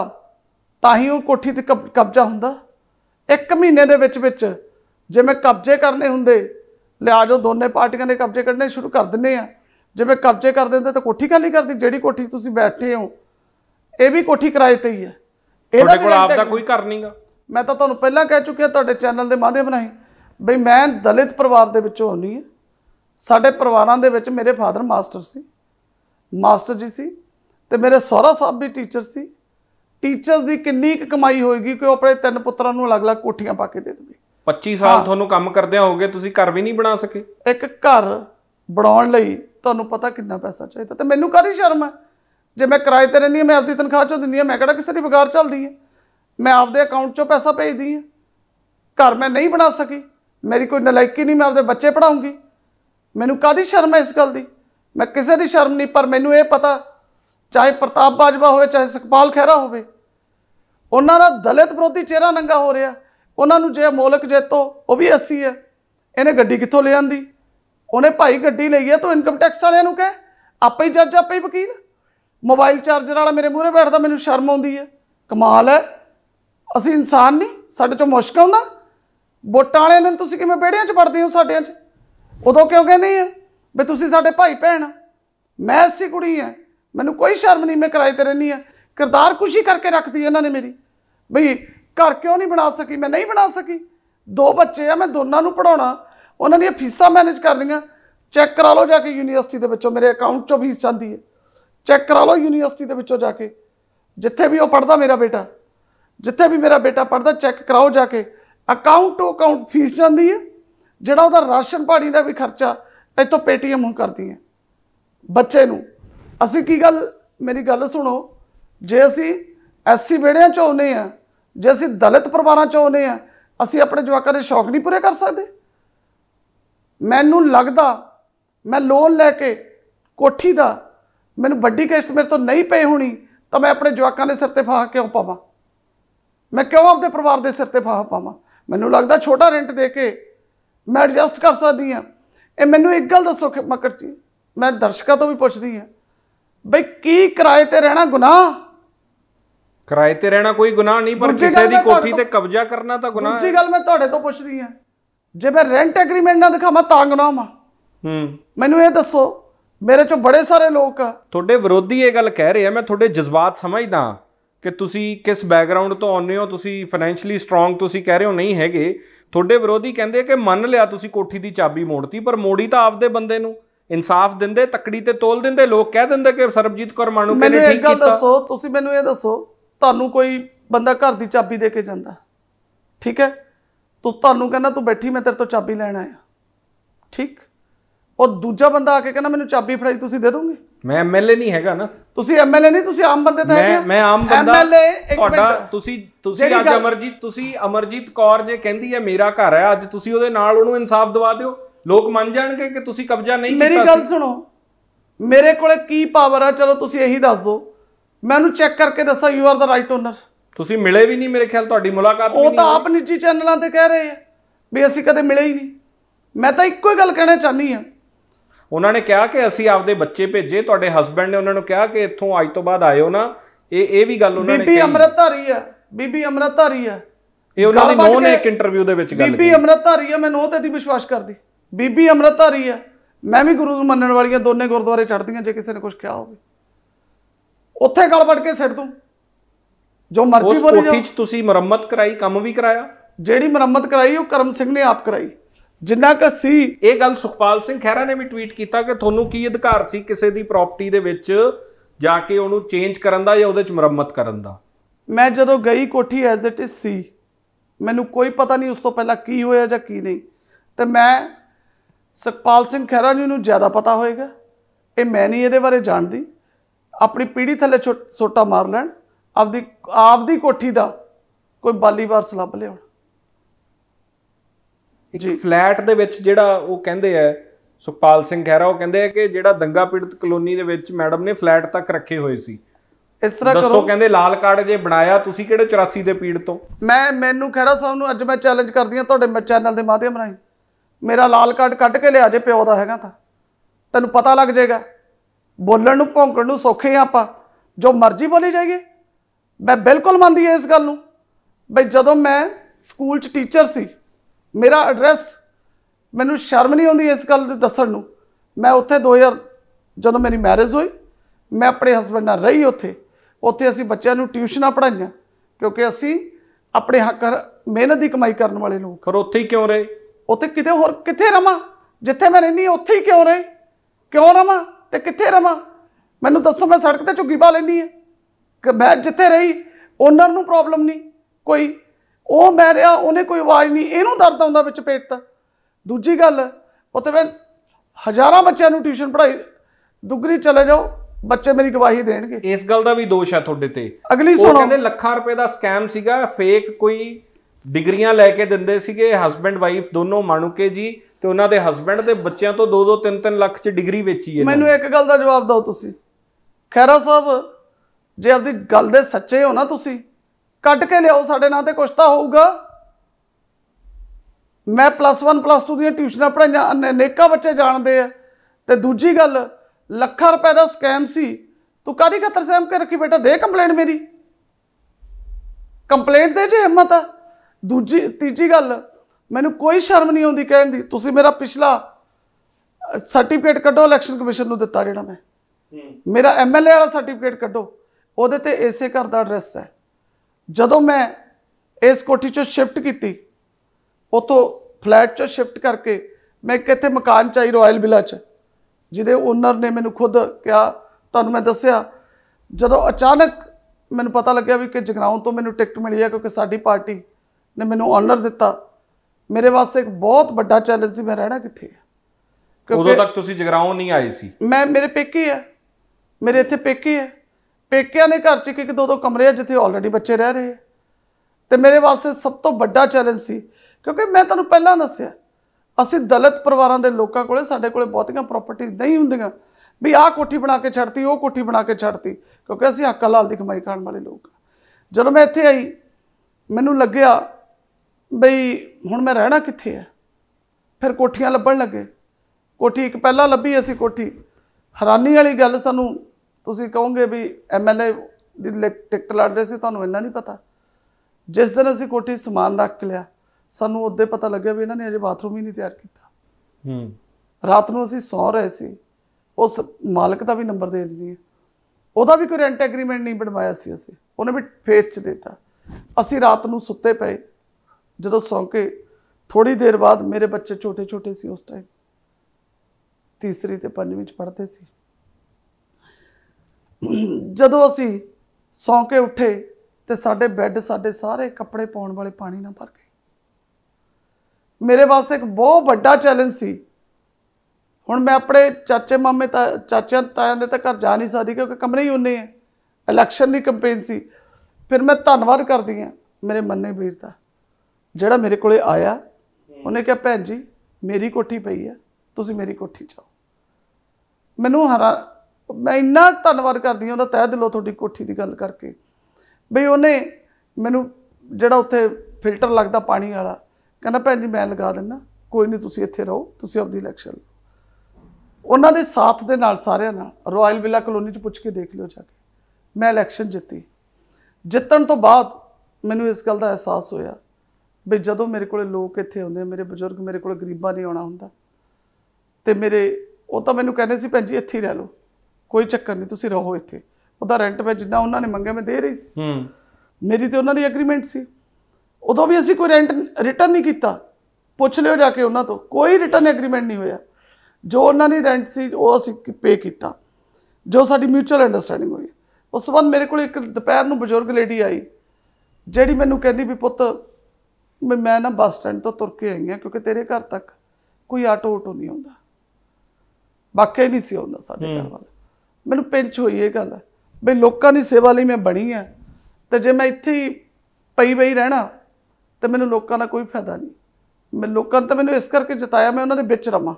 ਤਾਂ ਹੀ ਉਹ ਕੋਠੀ ਤੇ ਕਬਜ਼ਾ ਹੁੰਦਾ 1 ਮਹੀਨੇ ਦੇ ਵਿੱਚ ਵਿੱਚ ਜੇ ਮੈਂ ਕਬਜ਼ੇ ਕਰਨੇ ਹੁੰਦੇ ਲਿਆ ਜੋ ਦੋਨੇ ਪਾਰਟੀਆਂ ਦੇ ਕਬਜ਼ੇ ਕਰਨੇ ਸ਼ੁਰੂ ਕਰ ਦਿੰਨੇ ਆ ਜਿਵੇਂ ਕਬਜ਼ੇ ਕਰ ਦਿੰਦੇ ਤਾਂ ਕੋਠੀ ਖਾਲੀ ਕਰਦੀ ਜਿਹੜੀ ਕੋਠੀ ਤੁਸੀਂ ਬੈਠੇ ਹੋ ਇਹ ਵੀ ਕੋਠੀ ਕਿਰਾਏ ਤੇ ਹੀ ਹੈ ਇਹਦਾ ਕੋਲ ਆਪ ਦਾ ਕੋਈ ਕਰ ਨਹੀਂਗਾ ਮੈਂ ਤਾਂ ਤੁਹਾਨੂੰ ਪਹਿਲਾਂ ਕਹਿ ਚੁੱਕਿਆ ਤੁਹਾਡੇ ਚੈਨਲ ਦੇ ਮਾਧਿਅਮ ਰਾਹੀਂ ਬਈ ਮੈਂ ਦਲਿਤ ਪਰਿਵਾਰ ਦੇ ਵਿੱਚੋਂ ਹੁੰਨੀ ਹੈ ਸਾਡੇ ਪਰਿਵਾਰਾਂ ਦੇ ਵਿੱਚ ਮੇਰੇ ਫਾਦਰ ਮਾਸਟਰ ਸੀ ਮਾਸਟਰ ਜੀ ਸੀ ਤੇ ਮੇਰੇ ਸਹੁਰਾ ਸਾਹਿਬ ਵੀ ਟੀਚਰ ਸੀ ਟੀਚਰਸ ਦੀ ਕਿੰਨੀ ਕੁ ਕਮਾਈ ਹੋਏਗੀ ਕਿ ਉਹ ਆਪਣੇ ਤਿੰਨ ਪੁੱਤਰਾਂ ਨੂੰ ਅਲੱਗ-ਅਲੱਗ ਕੋਠੀਆਂ ਪਾ ਕੇ ਦੇ ਦੇਵੇ 25 ਸਾਲ ਤੁਹਾਨੂੰ ਕੰਮ ਕਰਦਿਆਂ ਹੋਗੇ ਤੁਸੀਂ ਘਰ ਵੀ ਨਹੀਂ ਬਣਾ ਸਕੇ ਇੱਕ ਘਰ ਬਣਾਉਣ ਲਈ ਤੁਹਾਨੂੰ ਪਤਾ ਕਿੰਨਾ ਪੈਸਾ ਚਾਹੀਦਾ ਤੇ ਮੈਨੂੰ ਕਾਹਦੀ ਸ਼ਰਮ ਹੈ ਜੇ ਮੈਂ ਕਿਰਾਏ ਤੇ ਰਹਿੰਦੀ ਆ ਮੈਂ ਆਪਦੀ ਤਨਖਾਹ ਚੋਂ ਦਿੰਦੀ ਆ ਮੈਂ ਕਿਹੜਾ ਕਿਸੇ ਦੀ ਬਗਾਰ ਚੱਲਦੀ ਹੈ ਮੈਂ ਆਪਦੇ ਅਕਾਊਂਟ ਚੋਂ ਪੈਸਾ ਭੇਜਦੀ ਆ ਘਰ ਮੈਂ ਨਹੀਂ ਬਣਾ ਸਕੀ ਮੇਰੀ ਕੋਈ ਨਲਾਇਕੀ ਨਹੀਂ ਮੈਂ ਆਪਦੇ ਬੱਚੇ ਪੜਾਉਂਗੀ ਮੈਨੂੰ ਕਾਦੀ ਸ਼ਰਮ ਹੈ ਇਸ ਗੱਲ ਦੀ ਮੈਂ ਕਿਸੇ ਦੀ ਸ਼ਰਮ ਨਹੀਂ ਪਰ ਮੈਨੂੰ ਇਹ ਪਤਾ ਚਾਹੇ ਪ੍ਰਤਾਪ ਬਾਜਵਾ ਹੋਵੇ ਚਾਹੇ ਸੁਖਪਾਲ ਖਹਿਰਾ ਹੋਵੇ ਉਹਨਾਂ ਦਾ ਦਲਿਤ ਵਿਰੋਧੀ ਚਿਹਰਾ ਨੰਗਾ ਹੋ ਰਿਹਾ ਉਹਨਾਂ ਨੂੰ ਜੇ ਮੌਲਕ ਜੇਤੋ ਉਹ ਵੀ ਅਸੀਂ ਹੈ ਇਹਨੇ ਗੱਡੀ ਕਿੱਥੋਂ ਲਿਆਂਦੀ ਉਹਨੇ ਭਾਈ ਗੱਡੀ ਲਈ ਹੈ ਤੂੰ ਇਨਕਮ ਟੈਕਸ ਵਾਲਿਆਂ ਨੂੰ ਕਹਿ ਆਪੇ ਹੀ ਜੱਜ ਆਪੇ ਹੀ ਵਕੀਲ ਮੋਬਾਈਲ ਚਾਰਜਰ ਵਾਲਾ ਮੇਰੇ ਮੂਹਰੇ ਬੈਠਦਾ ਮੈਨੂੰ ਸ਼ਰਮ ਆਉਂਦੀ ਹੈ ਕਮਾਲ ਹੈ ਅਸੀਂ ਇਨਸਾਨ ਨਹੀਂ ਸਾਡੇ ਚੋਂ ਮੁਸ਼ਕ ਆਉਂਦਾ ਵੋਟਾਂ ਵਾਲਿਆਂ ਨੇ ਤੁਸੀਂ ਕਿਵੇਂ ਬੇੜਿਆਂ 'ਚ ਵੜਦੇ ਹੋ ਸਾਡਿਆਂ 'ਚ ਉਦੋਂ ਕਿਉਂ ਕਹਿੰਦੇ ਆ ਵੀ ਤੁਸੀਂ ਸਾਡੇ ਭਾਈ ਭੈਣ ਮੈਂ ਐਸੀ ਕੁੜੀ ਆ ਮੈਨੂੰ ਕੋਈ ਸ਼ਰਮ ਨਹੀਂ ਮੈਂ ਕਿਰਾਏ ਤੇ ਰਹਿਣੀ ਆ ਕਿਰਦਾਰ ਖੁਸ਼ੀ ਕਰਕੇ ਰੱਖਦੀ ਇਹਨਾਂ ਨੇ ਮੇਰੀ ਬਈ ਘਰ ਕਿਉਂ ਨਹੀਂ ਬਣਾ ਸਕੀ ਮੈਂ ਨਹੀਂ ਬਣਾ ਸਕੀ ਦੋ ਬੱਚੇ ਆ ਮੈਂ ਦੋਨਾਂ ਨੂੰ ਪੜਾਉਣਾ ਉਹਨਾਂ ਦੀਆਂ ਫੀਸਾਂ ਮੈਨੇਜ ਕਰਨੀਆਂ ਚੈੱਕ ਕਰਾ ਲਓ ਜਾ ਕੇ ਯੂਨੀਵਰਸਿਟੀ ਦੇ ਵਿੱਚੋਂ ਮੇਰੇ ਅਕਾਊਂਟ 'ਚੋਂ ਫੀਸ ਜਾਂਦੀ ਹੈ ਚੈੱਕ ਕਰਾ ਲਓ ਯੂਨੀਵਰਸਿਟੀ ਦੇ ਵਿੱਚੋਂ ਜਾ ਕੇ ਜਿੱਥੇ ਵੀ ਉਹ ਪੜਦਾ ਮੇਰਾ ਬੇਟਾ ਜਿੱਥੇ ਵੀ ਮੇਰਾ ਬੇਟਾ ਪੜਦਾ ਚੈੱਕ ਕਰਾਓ ਜਾ ਕੇ ਅਕਾਊਂਟ ਟੂ ਅਕਾਊਂਟ ਫੀਸ ਜਾਂਦੀ ਹੈ ਜਿਹੜਾ ਉਹਦਾ ਰਾਸ਼ਨ ਪਾਣੀ ਦਾ ਵੀ ਖਰਚਾ ਇਤੋਂ ਪੇਟੀਐਮ ਹੁਣ ਕਰਦੀ ਹੈ ਬੱਚੇ ਨੂੰ ਅਸੀਂ ਕੀ ਗੱਲ ਮੇਰੀ ਗੱਲ ਸੁਣੋ ਜੇ ਅਸੀਂ ਐਸਸੀ ਵਿੜਿਆਂ ਚ ਆਉਨੇ ਆ ਜੇ ਅਸੀਂ ਦਲਿਤ ਪਰਿਵਾਰਾਂ ਚ ਆਉਨੇ ਆ ਅਸੀਂ ਆਪਣੇ ਜਵਾਕਾਂ ਦੇ ਸ਼ੌਕ ਨਹੀਂ ਪੂਰੇ ਕਰ ਸਕਦੇ ਮੈਨੂੰ ਲੱਗਦਾ ਮੈਂ ਲੋਨ ਲੈ ਕੇ ਕੋਠੀ ਦਾ ਮੈਨੂੰ ਵੱਡੀ ਕਿਸ਼ਤ ਮੇਰੇ ਤੋਂ ਨਹੀਂ ਪਈ ਹੋਣੀ ਤਾਂ ਮੈਂ ਆਪਣੇ ਜਵਾਕਾਂ ਦੇ ਸਿਰ ਤੇ ਫਾਹ ਕਿਉਂ ਪਾਵਾਂ ਮੈਂ ਕਿਉਂ ਆਪਣੇ ਪਰਿਵਾਰ ਦੇ ਸਿਰ ਤੇ ਫਾਹ ਪਾਵਾਂ ਮੈਨੂੰ ਲੱਗਦਾ ਛੋਟਾ ਰੈਂਟ ਦੇ ਕੇ ਮੈਂ ਐਡਜਸਟ ਕਰ ਸਕਦੀ ਆ ਇਹ ਮੈਨੂੰ ਇੱਕ ਗੱਲ ਦੱਸੋ ਮਕਰ ਜੀ ਮੈਂ ਦਰਸ਼ਕਾਂ ਤੋਂ ਵੀ ਪੁੱਛਦੀ ਆ ਬਈ ਕੀ ਕਿਰਾਏ ਤੇ ਰਹਿਣਾ ਗੁਨਾਹ ਕਿਰਾਏ ਤੇ ਰਹਿਣਾ ਕੋਈ ਗੁਨਾਹ ਨਹੀਂ ਪਰ ਕਿਸੇ ਦੀ ਕੋਠੀ ਤੇ ਕਬਜ਼ਾ ਕਰਨਾ ਤਾਂ ਗੁਨਾਹ ਹੈ ਦੂਜੀ ਗੱਲ ਮੈਂ ਤੁਹਾਡੇ ਤੋਂ ਪੁੱਛਦੀ ਆ ਜੇ ਮੈਂ ਰੈਂਟ ਐਗਰੀਮੈਂਟ ਨਾ ਦਿਖਾਵਾਂ ਤਾਂ ਨਾ ਹਾਂ ਹੂੰ ਮੈਨੂੰ ਇਹ ਦੱਸੋ ਮੇਰੇ ਚੋਂ ਬੜੇ ਸਾਰੇ ਲੋਕ ਆ ਤੁਹਾਡੇ ਵਿਰੋਧੀ ਇਹ ਗੱਲ ਕਹਿ ਰਹੇ ਆ ਮੈਂ ਤੁਹਾਡੇ ਜਜ਼ਬਾਤ ਸਮਝਦਾ ਕਿ ਤੁਸੀਂ ਕਿਸ ਬੈਕਗ੍ਰਾਉਂਡ ਤੋਂ ਆਉਂਦੇ ਹੋ ਤੁਸੀਂ ਫਾਈਨੈਂਸ਼ੀਅਲੀ ਸਟਰੋਂਗ ਤੁਸੀਂ ਕਹਿ ਰਹੇ ਹੋ ਨਹੀਂ ਹੈਗੇ ਤੁਹਾਡੇ ਵਿਰੋਧੀ ਕਹਿੰਦੇ ਕਿ ਮੰਨ ਲਿਆ ਤੁਸੀਂ ਕੋਠੀ ਦੀ ਚਾਬੀ ਮੋੜਤੀ ਪਰ ਮੋੜੀ ਤਾਂ ਆਪਦੇ ਬੰਦੇ ਨੂੰ ਇਨਸਾਫ ਦਿੰਦੇ ਤੱਕੜੀ ਤੇ ਤੋਲ ਦਿੰਦੇ ਲੋਕ ਕਹਿ ਦਿੰਦੇ ਕਿ ਸਰਬਜੀਤ ਕੌਰ ਮਾਨੂ ਕਹਿੰਦੇ ਠੀਕ ਕੀਤਾ ਮੈਨੂੰ ਇਹ ਦੱਸੋ ਤੁਸੀਂ ਮੈਨੂੰ ਇਹ ਦੱਸੋ ਤੁਹਾਨੂੰ ਕੋਈ ਬੰਦਾ ਘਰ ਦੀ ਚਾਬੀ ਦੇ ਕੇ ਜਾਂਦਾ ਠੀਕ ਹੈ ਤੂੰ ਤੁਹਾਨੂੰ ਕਹਿੰਦਾ ਤੂੰ ਬੈਠੀ ਮੈਂ ਤੇਰੇ ਤੋਂ ਚਾਬੀ ਲੈਣ ਆਇਆ ਠੀਕ ਉਹ ਦੂਜਾ ਬੰਦਾ ਆ ਕੇ ਕਹਿੰਦਾ ਮੈਨੂੰ ਚਾਬੀ ਫੜਾਈ ਤੁਸੀਂ ਦੇ ਦੋਗੇ ਮੈਂ ਐਮਐਲਏ ਨਹੀਂ ਹੈਗਾ ਨਾ ਤੁਸੀਂ ਐਮਐਲਏ ਨਹੀਂ ਤੁਸੀਂ ਆਮ ਬੰਦੇ ਤਾਂ ਹੈਗੇ ਮੈਂ ਮੈਂ ਆਮ ਬੰਦਾ ਐਮਐਲਏ ਇੱਕ ਮਿੰਟ ਤੁਸੀਂ ਤੁਸੀਂ ਅੱਜ ਅਮਰਜੀਤ ਤੁਸੀਂ ਅਮਰਜੀਤ ਕੌਰ ਜੇ ਕਹਿੰਦੀ ਹੈ ਮੇਰਾ ਘਰ ਹੈ ਅੱਜ ਤੁਸੀਂ ਉਹਦੇ ਨਾਲ ਉਹਨੂੰ ਇਨਸਾਫ ਦਵਾ ਦਿਓ ਲੋਕ ਮੰਨ ਜਾਣਗੇ ਕਿ ਤੁਸੀਂ ਕਬਜ਼ਾ ਨਹੀਂ ਕੀਤਾ ਮੇਰੀ ਗੱਲ ਸੁਣੋ ਮੇਰੇ ਕੋਲੇ ਕੀ ਪਾਵਰ ਆ ਚਲੋ ਤੁਸੀਂ ਇਹੀ ਦੱਸ ਦਿਓ ਮੈਂ ਉਹਨੂੰ ਚੈੱਕ ਕਰਕੇ ਦੱਸਾਂ you are the right owner ਤੁਸੀਂ ਮਿਲੇ ਵੀ ਨਹੀਂ ਮੇਰੇ ਖਿਆਲ ਤੁਹਾਡੀ ਮੁਲਾਕਾਤ ਵੀ ਨਹੀਂ ਉਹ ਤਾਂ ਆਪ ਨਿੱਜੀ ਚੈਨਲਾਂ ਤੇ ਕਹਿ ਰਹੇ ਆ ਵੀ ਅਸੀਂ ਕਦੇ ਮਿਲੇ ਹੀ ਨਹੀਂ ਮੈਂ ਤਾਂ ਇੱਕੋ ਹੀ ਗੱਲ ਕਹਿਣਾ ਚਾਹਨੀ ਆ ਉਹਨਾਂ ਨੇ ਕਿਹਾ ਕਿ ਅਸੀਂ ਆਪਦੇ ਬੱਚੇ ਭੇਜੇ ਤੁਹਾਡੇ ਹਸਬੰਡ ਨੇ ਉਹਨਾਂ ਨੂੰ ਕਿਹਾ ਕਿ ਇੱਥੋਂ ਅੱਜ ਤੋਂ ਬਾਅਦ ਆਇਓ ਨਾ ਇਹ ਇਹ ਵੀ ਗੱਲ ਉਹਨਾਂ ਨੇ ਬੀਬੀ ਧਾਰੀ ਆ ਬੀਬੀ ਧਾਰੀ ਆ ਇਹ ਉਹਨਾਂ ਦੀ ਨੋਹ ਨੇ ਇੱਕ ਇੰਟਰਵਿਊ ਦੇ ਵਿੱਚ ਗੱਲ ਕੀਤੀ ਬੀਬੀ ਧਾਰੀ ਆ ਮੈਂ ਨੋਹ ਤੇ ਦੀ ਵਿਸ਼ਵਾਸ ਕਰਦੀ ਬੀਬੀ ਧਾਰੀ ਆ ਮੈਂ ਵੀ ਗੁਰੂ ਨੂੰ ਮੰਨਣ ਵਾਲੀਆਂ ਦੋਨੇ ਗੁਰਦੁਆਰੇ ਚੜਦੀਆਂ ਜੇ ਕਿਸੇ ਨੇ ਕੁਝ ਕਿਹਾ ਹੋਵੇ ਉੱਥੇ ਗੱਲ ਵੜ ਕੇ ਸਿੱਟ ਦੂੰ ਜੋ ਮਰਜ਼ੀ ਬੋਲੀ ਕੋਠੀ ਚ ਤੁਸੀਂ ਮੁਰੰਮਤ ਕਰਾਈ ਕੰਮ ਵੀ ਕਰਾਇਆ ਜਿਹੜੀ ਮੁਰੰਮਤ ਕਰਾਈ ਉਹ ਕਰਮ ਸਿੰਘ ਨੇ ਆਪ ਕਰਾਈ ਜਿੰਨਾ ਕ ਸੀ ਇਹ ਗੱਲ ਸੁਖਪਾਲ ਸਿੰਘ ਖਹਿਰਾ ਨੇ ਵੀ ਟਵੀਟ ਕੀਤਾ ਕਿ ਤੁਹਾਨੂੰ ਕੀ ਅਧਿਕਾਰ ਸੀ ਕਿਸੇ ਦੀ ਪ੍ਰਾਪਰਟੀ ਦੇ ਵਿੱਚ ਜਾ ਕੇ ਉਹਨੂੰ ਚੇਂਜ ਕਰਨ ਦਾ ਜਾਂ ਉਹਦੇ ਚ ਮੁਰੰਮਤ ਕਰਨ ਦਾ ਮੈਂ ਜਦੋਂ ਗਈ ਕੋਠੀ ਐਜ਼ ਇਟ ਇਜ਼ ਸੀ ਮੈਨੂੰ ਕੋਈ ਪਤਾ ਨਹੀਂ ਉਸ ਤੋਂ ਪਹਿਲਾਂ ਕੀ ਹੋਇਆ ਜਾਂ ਕੀ ਨਹੀਂ ਤੇ ਮੈਂ ਸੁਖਪਾਲ ਸਿੰਘ ਖਹਿਰਾ ਜੀ ਨੂੰ ਜ਼ਿਆਦਾ ਪਤਾ ਹੋਏਗਾ ਇਹ ਮੈਂ ਨਹੀਂ ਇਹਦੇ ਬਾਰੇ ਜਾਣਦੀ ਆਪਣੀ ਪੀੜੀ ਥੱਲੇ ਛੋਟਾ ਮਾਰ ਲੈਣ ਆਪਦੀ ਆਪਦੀ ਕੋਠੀ ਦਾ ਕੋਈ ਬਾਲੀਵਾਰਸ ਲੱਭ ਲਿਆਉਣ ਇੱਕ ਫਲੈਟ ਦੇ ਵਿੱਚ ਜਿਹੜਾ ਉਹ ਕਹਿੰਦੇ ਆ ਸੁਖਪਾਲ ਸਿੰਘ ਖਹਿਰਾ ਉਹ ਕਹਿੰਦੇ ਆ ਕਿ ਜਿਹੜਾ ਦੰਗਾ ਪੀੜਤ ਕਲੋਨੀ ਦੇ ਵਿੱਚ ਮੈਡਮ ਨੇ ਫਲੈਟ ਤੱਕ ਰੱਖੇ ਹੋਏ ਸੀ ਇਸ ਤਰ੍ਹਾਂ ਕਰੋ ਦੱਸੋ ਕਹਿੰਦੇ ਲਾਲ ਕਾਰਡ ਜੇ ਬਣਾਇਆ ਤੁਸੀਂ ਕਿਹੜੇ 84 ਦੇ ਪੀੜ ਤੋਂ ਮੈਂ ਮੈਨੂੰ ਖਹਿਰਾ ਸਾਹਿਬ ਨੂੰ ਅੱਜ ਮੈਂ ਚੈਲੰਜ ਕਰਦੀ ਆ ਤੁਹਾਡੇ ਚੈਨਲ ਦੇ ਮਾਧਿਅਮ ਰਾਹੀਂ ਮੇਰਾ ਲਾਲ ਕਾਰਡ ਕੱਢ ਕੇ ਲਿਆ ਜੇ ਪਿਓ ਦਾ ਹੈਗਾ ਤਾਂ ਤੈਨੂੰ ਪਤਾ ਲੱਗ ਜਾਏਗਾ ਬੋਲਣ ਨੂੰ ਭੌਂਕਣ ਨੂੰ ਸੌਖੇ ਆਪਾਂ ਜੋ ਮਰਜ਼ੀ ਬੋਲੀ ਜਾਈਏ ਮੈਂ ਬਿਲਕੁਲ ਮੰਨਦੀ ਹਾਂ ਇਸ ਗੱਲ ਨੂੰ ਬਈ ਜਦੋਂ ਮੈਂ ਸਕੂਲ 'ਚ ਟੀਚਰ ਸੀ ਮੇਰਾ ਐਡਰੈਸ ਮੈਨੂੰ ਸ਼ਰਮ ਨਹੀਂ ਆਉਂਦੀ ਇਸ ਗੱਲ ਦੇ ਦੱਸਣ ਨੂੰ ਮੈਂ ਉੱਥੇ 2000 ਜਦੋਂ ਮੇਰੀ ਮੈਰਿਜ ਹੋਈ ਮੈਂ ਆਪਣੇ ਹਸਬੰਡ ਨਾਲ ਰਹੀ ਉੱਥੇ ਉੱਥੇ ਅਸੀਂ ਬੱਚਿਆਂ ਨੂੰ ਟਿਊਸ਼ਨਾਂ ਪੜਾਈਆਂ ਕਿਉਂਕਿ ਅਸੀਂ ਆਪਣੇ ਹੱਕ ਮਿਹਨਤ ਦੀ ਕਮਾਈ ਕਰਨ ਵਾਲੇ ਲੋਕ ਫਿਰ ਉੱਥੇ ਹੀ ਕਿਉਂ ਰਹੇ ਉੱਥੇ ਕਿਤੇ ਹੋਰ ਕਿੱਥੇ ਰਵਾਂ ਜਿੱਥੇ ਮੈਂ ਰਹਿੰਦੀ ਉੱਥੇ ਹੀ ਕਿਉਂ ਰਹੇ ਕਿਉਂ ਰਵਾਂ ਤੇ ਕਿੱਥੇ ਰਵਾਂ ਮੈਨੂੰ ਦੱਸੋ ਮੈਂ ਸੜਕ ਤੇ ਝੁੱਗੀ ਪਾ ਲੈਣੀ ਹੈ ਕਿ ਮੈਂ ਜਿੱਥੇ ਰਹੀ ਓਨਰ ਨੂੰ ਪ੍ਰੋਬਲਮ ਨਹੀਂ ਕੋਈ ਉਹ ਮੈਂ ਰਿਹਾ ਉਹਨੇ ਕੋਈ ਆਵਾਜ਼ ਨਹੀਂ ਇਹਨੂੰ ਦਰਦ ਆਉਂਦਾ ਵਿੱਚ ਪੇਟ ਤਾਂ ਦੂਜੀ ਗੱਲ ਉੱਥੇ ਮੈਂ ਹਜ਼ਾਰਾਂ ਬੱਚਿਆਂ ਨੂੰ ਟਿਊਸ਼ਨ ਪੜਾਈ ਦੁਗਰੀ ਚਲੇ ਜਾਓ ਬੱਚੇ ਮੇਰੀ ਗਵਾਹੀ ਦੇਣਗੇ ਇਸ ਗੱਲ ਦਾ ਵੀ ਦੋਸ਼ ਹੈ ਤੁਹਾਡੇ ਤੇ ਅਗਲੀ ਸੁਣੋ ਉਹ ਕਹਿੰਦੇ ਲੱਖਾਂ ਰੁਪਏ ਦਾ ਸਕੈਮ ਸੀਗਾ ਫੇਕ ਕੋਈ ਡਿਗਰੀਆਂ ਲੈ ਕੇ ਦਿੰਦੇ ਸੀਗੇ ਹਸਬੰਡ ਵਾਈਫ ਦੋਨੋਂ ਮਾਣੂਕੇ ਜੀ ਤੇ ਉਹਨਾਂ ਦੇ ਹਸਬੰਡ ਦੇ ਬੱਚਿਆਂ ਤੋਂ 2-2 3-3 ਲੱਖ ਚ ਡਿਗਰੀ ਵੇਚੀ ਹੈ ਮੈਨੂੰ ਇੱਕ ਗੱਲ ਦਾ ਜਵਾਬ ਦਿਓ ਤੁਸੀਂ ਖੈਰਾ ਸਾਹਿਬ ਜੇ ਆਪਦੀ ਗੱਲ ਦੇ ਸੱਚੇ ਹੋ ਨਾ ਤੁਸੀਂ ਕੱਢ ਕੇ ਲਿਆਓ ਸਾਡੇ ਨਾਂ ਤੇ ਕੁਛ ਤਾਂ ਹੋਊਗਾ ਮੈਂ ਪਲੱਸ 1 ਪਲੱਸ 2 ਦੀਆਂ ਟਿਊਸ਼ਨਾਂ ਪੜਾਈਆਂ ਅਨੇਕਾ ਬੱਚੇ ਜਾਣਦੇ ਆ ਤੇ ਦੂਜੀ ਗੱਲ ਲੱਖਾਂ ਰੁਪਏ ਦਾ ਸਕੈਮ ਸੀ ਤੂੰ ਕਾਦੀ ਖਤਰ ਸਹਿਮ ਕੇ ਰੱਖੀ ਬੇਟਾ ਦੇ ਕੰਪਲੇਂਟ ਮੇਰੀ ਕੰਪਲੇਂਟ ਦੇ ਜੇ ਹਿੰਮਤ ਆ ਦੂਜੀ ਤੀਜੀ ਗੱਲ ਮੈਨੂੰ ਕੋਈ ਸ਼ਰਮ ਨਹੀਂ ਆਉਂਦੀ ਕਹਿਣ ਦੀ ਤੁਸੀਂ ਮੇਰਾ ਪਿਛਲਾ ਸਰਟੀਫਿਕੇਟ ਕੱਢੋ ਇਲੈਕਸ਼ਨ ਕਮਿਸ਼ਨ ਨੂੰ ਦਿੱਤਾ ਜਿਹੜਾ ਮੈਂ ਮੇਰਾ ਐਮਐਲਏ ਵਾਲਾ ਸਰਟੀਫਿਕੇਟ ਕੱਢੋ ਉਹਦੇ ਤੇ ਇਸੇ ਘਰ ਦਾ ਐਡਰੈਸ ਹੈ ਜਦੋਂ ਮੈਂ ਇਸ ਕੋਠੀ ਚੋਂ ਸ਼ਿਫਟ ਕੀਤੀ ਉਤੋਂ ਫਲੈਟ ਚੋਂ ਸ਼ਿਫਟ ਕਰਕੇ ਮੈਂ ਕਿੱਥੇ ਮਕਾਨ ਚਾਹੀ ਰਾਇਲ ਵਿਲਾ ਚ ਜਿਹਦੇ ਓਨਰ ਨੇ ਮੈਨੂੰ ਖੁਦ ਕਿਹਾ ਤੁਹਾਨੂੰ ਮੈਂ ਦੱਸਿਆ ਜਦੋਂ ਅਚਾਨਕ ਮੈਨੂੰ ਪਤਾ ਲੱਗਿਆ ਵੀ ਕਿ ਜਗਰਾਉਂ ਤੋਂ ਮੈਨੂੰ ਟਿਕਟ ਮਿਲੀ ਹੈ ਕਿਉਂਕਿ ਸਾਡੀ ਪਾਰਟੀ ਨੇ ਮੈਨੂੰ ਓਨਰ ਦਿੱਤਾ ਮੇਰੇ ਵਾਸਤੇ ਇੱਕ ਬਹੁਤ ਵੱਡਾ ਚੈਲੰਜ ਸੀ ਮੈਂ ਰਹਿਣਾ ਕਿੱਥੇ ਹੈ ਉਦੋਂ ਤੱਕ ਤੁਸੀਂ ਜਗਰਾਉਂ ਨਹੀਂ ਆਏ ਸੀ ਮੈਂ ਮੇਰੇ ਪੇਕੇ ਆ ਮੇਰੇ ਇੱਥੇ ਪੇਕੇ ਆ ਪੇਕਿਆਂ ਦੇ ਘਰ 'ਚ ਕਿ ਦੋ ਦੋ ਕਮਰੇ ਆ ਜਿੱਥੇ ਆਲਰੇਡੀ ਬੱਚੇ ਰਹਿ ਰਹੇ ਤੇ ਮੇਰੇ ਵਾਸਤੇ ਸਭ ਤੋਂ ਵੱਡਾ ਚੈਲੰਜ ਸੀ ਕਿਉਂਕਿ ਮੈਂ ਤੁਹਾਨੂੰ ਪਹਿਲਾਂ ਦੱਸਿਆ ਅਸੀਂ ਦਲਿਤ ਪਰਿਵਾਰਾਂ ਦੇ ਲੋਕਾਂ ਕੋਲੇ ਸਾਡੇ ਕੋਲੇ ਬਹੁਤੀਆਂ ਪ੍ਰਾਪਰਟੀਆਂ ਨਹੀਂ ਹੁੰਦੀਆਂ ਵੀ ਆਹ ਕੋਠੀ ਬਣਾ ਕੇ ਛੱਡਤੀ ਉਹ ਕੋਠੀ ਬਣਾ ਕੇ ਛੱਡਤੀ ਕਿਉਂਕਿ ਅਸੀਂ ਹੱਕਾ ਲਾਲ ਦੀ ਕਮਾਈ ਕਰਨ ਵਾਲੇ ਲੋਕ ਜਦੋਂ ਮੈਂ ਇੱਥੇ ਆਈ ਮੈਨੂੰ ਲੱਗਿਆ ਬਈ ਹੁਣ ਮੈਂ ਰਹਿਣਾ ਕਿੱਥੇ ਹੈ ਫਿਰ ਕੋਠੀਆਂ ਲੱਭਣ ਲੱਗੇ ਕੋਠੀ ਇੱਕ ਪਹਿਲਾਂ ਲੱਭੀ ਅਸੀਂ ਕੋਠੀ ਹੈਰਾਨੀ ਵਾਲੀ ਗੱਲ ਸਾਨੂੰ ਤੁਸੀਂ ਕਹੋਗੇ ਵੀ ਐਮਐਲਏ ਦੀ ਟਿਕਟ ਲੜ ਰਹੇ ਸੀ ਤੁਹਾਨੂੰ ਇੰਨਾ ਨਹੀਂ ਪਤਾ ਜਿਸ ਦਿਨ ਅਸੀਂ ਕੋਠੀ ਸਮਾਨ ਰੱਖ ਲਿਆ ਸਾਨੂੰ ਉਹਦੇ ਪਤਾ ਲੱਗਿਆ ਵੀ ਇਹਨਾਂ ਨੇ ਅਜੇ ਬਾਥਰੂਮ ਹੀ ਨਹੀਂ ਤਿਆਰ ਕੀਤਾ ਹੂੰ ਰਾਤ ਨੂੰ ਅਸੀਂ ਸੌ ਰਹੇ ਸੀ ਉਸ ਮਾਲਕ ਦਾ ਵੀ ਨੰਬਰ ਦੇ ਦਿੰਦੀ ਹੈ ਉਹਦਾ ਵੀ ਕੋਈ ਰੈਂਟ ਐਗਰੀਮੈਂਟ ਨਹੀਂ ਬਣਵਾਇਆ ਸੀ ਅਸੀਂ ਉਹਨੇ ਵੀ ਫੇਸ 'ਚ ਦਿੱਤਾ ਅਸੀਂ ਰਾਤ ਨੂੰ ਸੁੱਤੇ ਪਏ ਜਦੋਂ ਸੌਂ ਕੇ ਥੋੜੀ ਦੇਰ ਬਾਅਦ ਮੇਰੇ ਬੱਚੇ ਛੋਟੇ-ਛੋਟੇ ਸੀ ਉਸ ਟਾਈਮ ਤੀਸਰੀ ਤੇ ਪੰਜਵੀਂ ਚ ਪੜ੍ਹਦੇ ਸੀ ਜਦੋਂ ਅਸੀਂ ਸੌਂ ਕੇ ਉੱਠੇ ਤੇ ਸਾਡੇ ਬੈੱਡ ਸਾਡੇ ਸਾਰੇ ਕੱਪੜੇ ਪਾਉਣ ਵਾਲੇ ਪਾਣੀ ਨਾਲ ਭਰ ਗਏ ਮੇਰੇ ਵਾਸਤੇ ਇੱਕ ਬਹੁਤ ਵੱਡਾ ਚੈਲੰਜ ਸੀ ਹੁਣ ਮੈਂ ਆਪਣੇ ਚਾਚੇ ਮਾਮੇ ਤਾਂ ਚਾਚਿਆਂ ਤਾਇਆਂ ਦੇ ਤਾਂ ਘਰ ਜਾ ਨਹੀਂ ਸਕਦੀ ਕਿਉਂਕਿ ਕਮਰੇ ਹੀ ਉਹਨੇ ਹੈ ਇਲੈਕਸ਼ਨ ਦੀ ਕੈਂਪੇਨ ਸੀ ਫਿਰ ਮੈਂ ਧੰਨਵਾਦ ਕਰਦੀ ਆ ਮੇਰੇ ਮੰਨੇ ਵੀਰ ਦਾ ਜਿਹੜਾ ਮੇਰੇ ਕੋਲੇ ਆਇਆ ਉਹਨੇ ਕਿਹਾ ਭੈਣ ਜੀ ਮੇਰੀ ਕੋਠੀ ਪਈ ਆ ਤੁਸੀਂ ਮੇਰੀ ਕੋਠੀ ਚਾਓ ਮੈਨੂੰ ਹਰਾ ਮੈਂ ਇੰਨਾ ਧੰਨਵਾਦ ਕਰਦੀ ਹਾਂ ਉਹਦਾ ਤਹਿ ਦਿਲੋਂ ਤੁਹਾਡੀ ਕੋਠੀ ਦੀ ਗੱਲ ਕਰਕੇ ਬਈ ਉਹਨੇ ਮੈਨੂੰ ਜਿਹੜਾ ਉੱਥੇ ਫਿਲਟਰ ਲੱਗਦਾ ਪਾਣੀ ਵਾਲਾ ਕਹਿੰਦਾ ਭੈਣ ਜੀ ਮੈਂ ਲਗਾ ਦਿੰਦਾ ਕੋਈ ਨਹੀਂ ਤੁਸੀਂ ਇੱਥੇ ਰਹੋ ਤੁਸੀਂ ਆਪਦੀ ਇਲੈਕਸ਼ਨ ਉਹਨਾਂ ਦੇ ਸਾਥ ਦੇ ਨਾਲ ਸਾਰਿਆਂ ਨਾਲ ਰਾਇਲ ਵਿਲਾ ਕਲੋਨੀ 'ਚ ਪੁੱਛ ਕੇ ਦੇਖ ਲਿਓ ਜਾ ਕੇ ਮੈਂ ਇਲੈਕਸ਼ਨ ਜਿੱਤੀ ਜਿੱਤਣ ਤੋਂ ਬਾਅਦ ਮੈਨੂੰ ਇਸ ਗੱਲ ਦਾ ਅਹਿਸਾਸ ਹੋਇਆ ਵੀ ਜਦੋਂ ਮੇਰੇ ਕੋਲੇ ਲੋਕ ਇੱਥੇ ਆਉਂਦੇ ਮੇਰੇ ਬਜ਼ੁਰਗ ਮੇਰੇ ਕੋਲ ਗਰੀਬਾਂ ਨਹੀਂ ਆਉਣਾ ਹੁੰਦਾ ਤੇ ਮੇਰੇ ਉਹ ਤਾਂ ਮੈਨੂੰ ਕਹਿੰਦੇ ਸੀ ਭੈਣ ਜੀ ਇੱਥੇ ਹੀ ਰਹਿ ਲਓ ਕੋਈ ਚੱਕਰ ਨਹੀਂ ਤੁਸੀਂ ਰਹੋ ਇੱਥੇ ਉਹਦਾ ਰੈਂਟ ਮੈਂ ਜਿੰਨਾ ਉਹਨਾਂ ਨੇ ਮੰਗਿਆ ਮੈਂ ਦੇ ਰਹੀ ਸੀ ਹੂੰ ਮੇਰੀ ਤੇ ਉਹਨਾਂ ਦੀ ਐਗਰੀਮੈਂਟ ਸੀ ਉਦੋਂ ਵੀ ਅਸੀਂ ਕੋਈ ਰੈਂਟ ਰਿਟਰਨ ਨਹੀਂ ਕੀਤਾ ਪੁੱਛ ਲਿਓ ਜਾ ਕੇ ਉਹਨਾਂ ਤੋਂ ਕੋਈ ਰਿਟਰਨ ਐਗਰੀਮੈਂਟ ਨਹੀਂ ਹੋਇਆ ਜੋ ਉਹਨਾਂ ਨੇ ਰੈਂਟ ਸੀ ਉਹ ਅਸੀਂ ਪੇ ਕੀਤਾ ਜੋ ਸਾਡੀ ਮਿਊਚੁਅਲ ਅੰਡਰਸਟੈਂਡਿੰਗ ਹੋਈ ਉਸ ਤੋਂ ਬਾਅਦ ਮੇਰੇ ਕੋਲ ਇੱਕ ਦੁਪਹਿਰ ਨੂੰ ਬਜ਼ੁਰਗ ਲੇਡੀ ਆਈ ਜਿਹੜੀ ਮੈਨੂੰ ਕਹਿੰਦੀ ਵੀ ਪੁੱਤ ਮੈਂ ਨਾ ਬੱਸ ਸਟੈਂਡ ਤੋਂ ਤੁਰ ਕੇ ਆਈ ਕਿਉਂਕਿ ਤੇਰੇ ਘਰ ਤੱਕ ਕੋਈ ਆਟੋ ਆਟੋ ਨਹੀਂ ਆਉਂਦਾ ਵਾਕਿਆ ਨਹੀਂ ਸੀ ਆਉਂਦਾ ਸਾਡੇ ਘਰ ਵਾਲੇ ਮੈਨੂੰ ਪਿੰਚ ਹੋਈ ਇਹ ਗੱਲ ਬਈ ਲੋਕਾਂ ਦੀ ਸੇਵਾ ਲਈ ਮੈਂ ਬਣੀ ਆ ਤੇ ਜੇ ਮੈਂ ਇੱਥੇ ਹੀ ਪਈ ਬਈ ਰਹਿਣਾ ਤੇ ਮੈਨੂੰ ਲੋਕਾਂ ਦਾ ਕੋਈ ਫਾਇਦਾ ਨਹੀਂ ਮੈਂ ਲੋਕਾਂ ਤਾਂ ਮੈਨੂੰ ਇਸ ਕਰਕੇ ਜਿਤਾਇਆ ਮੈਂ ਉਹਨਾਂ ਦੇ ਵਿੱਚ ਰਵਾਂ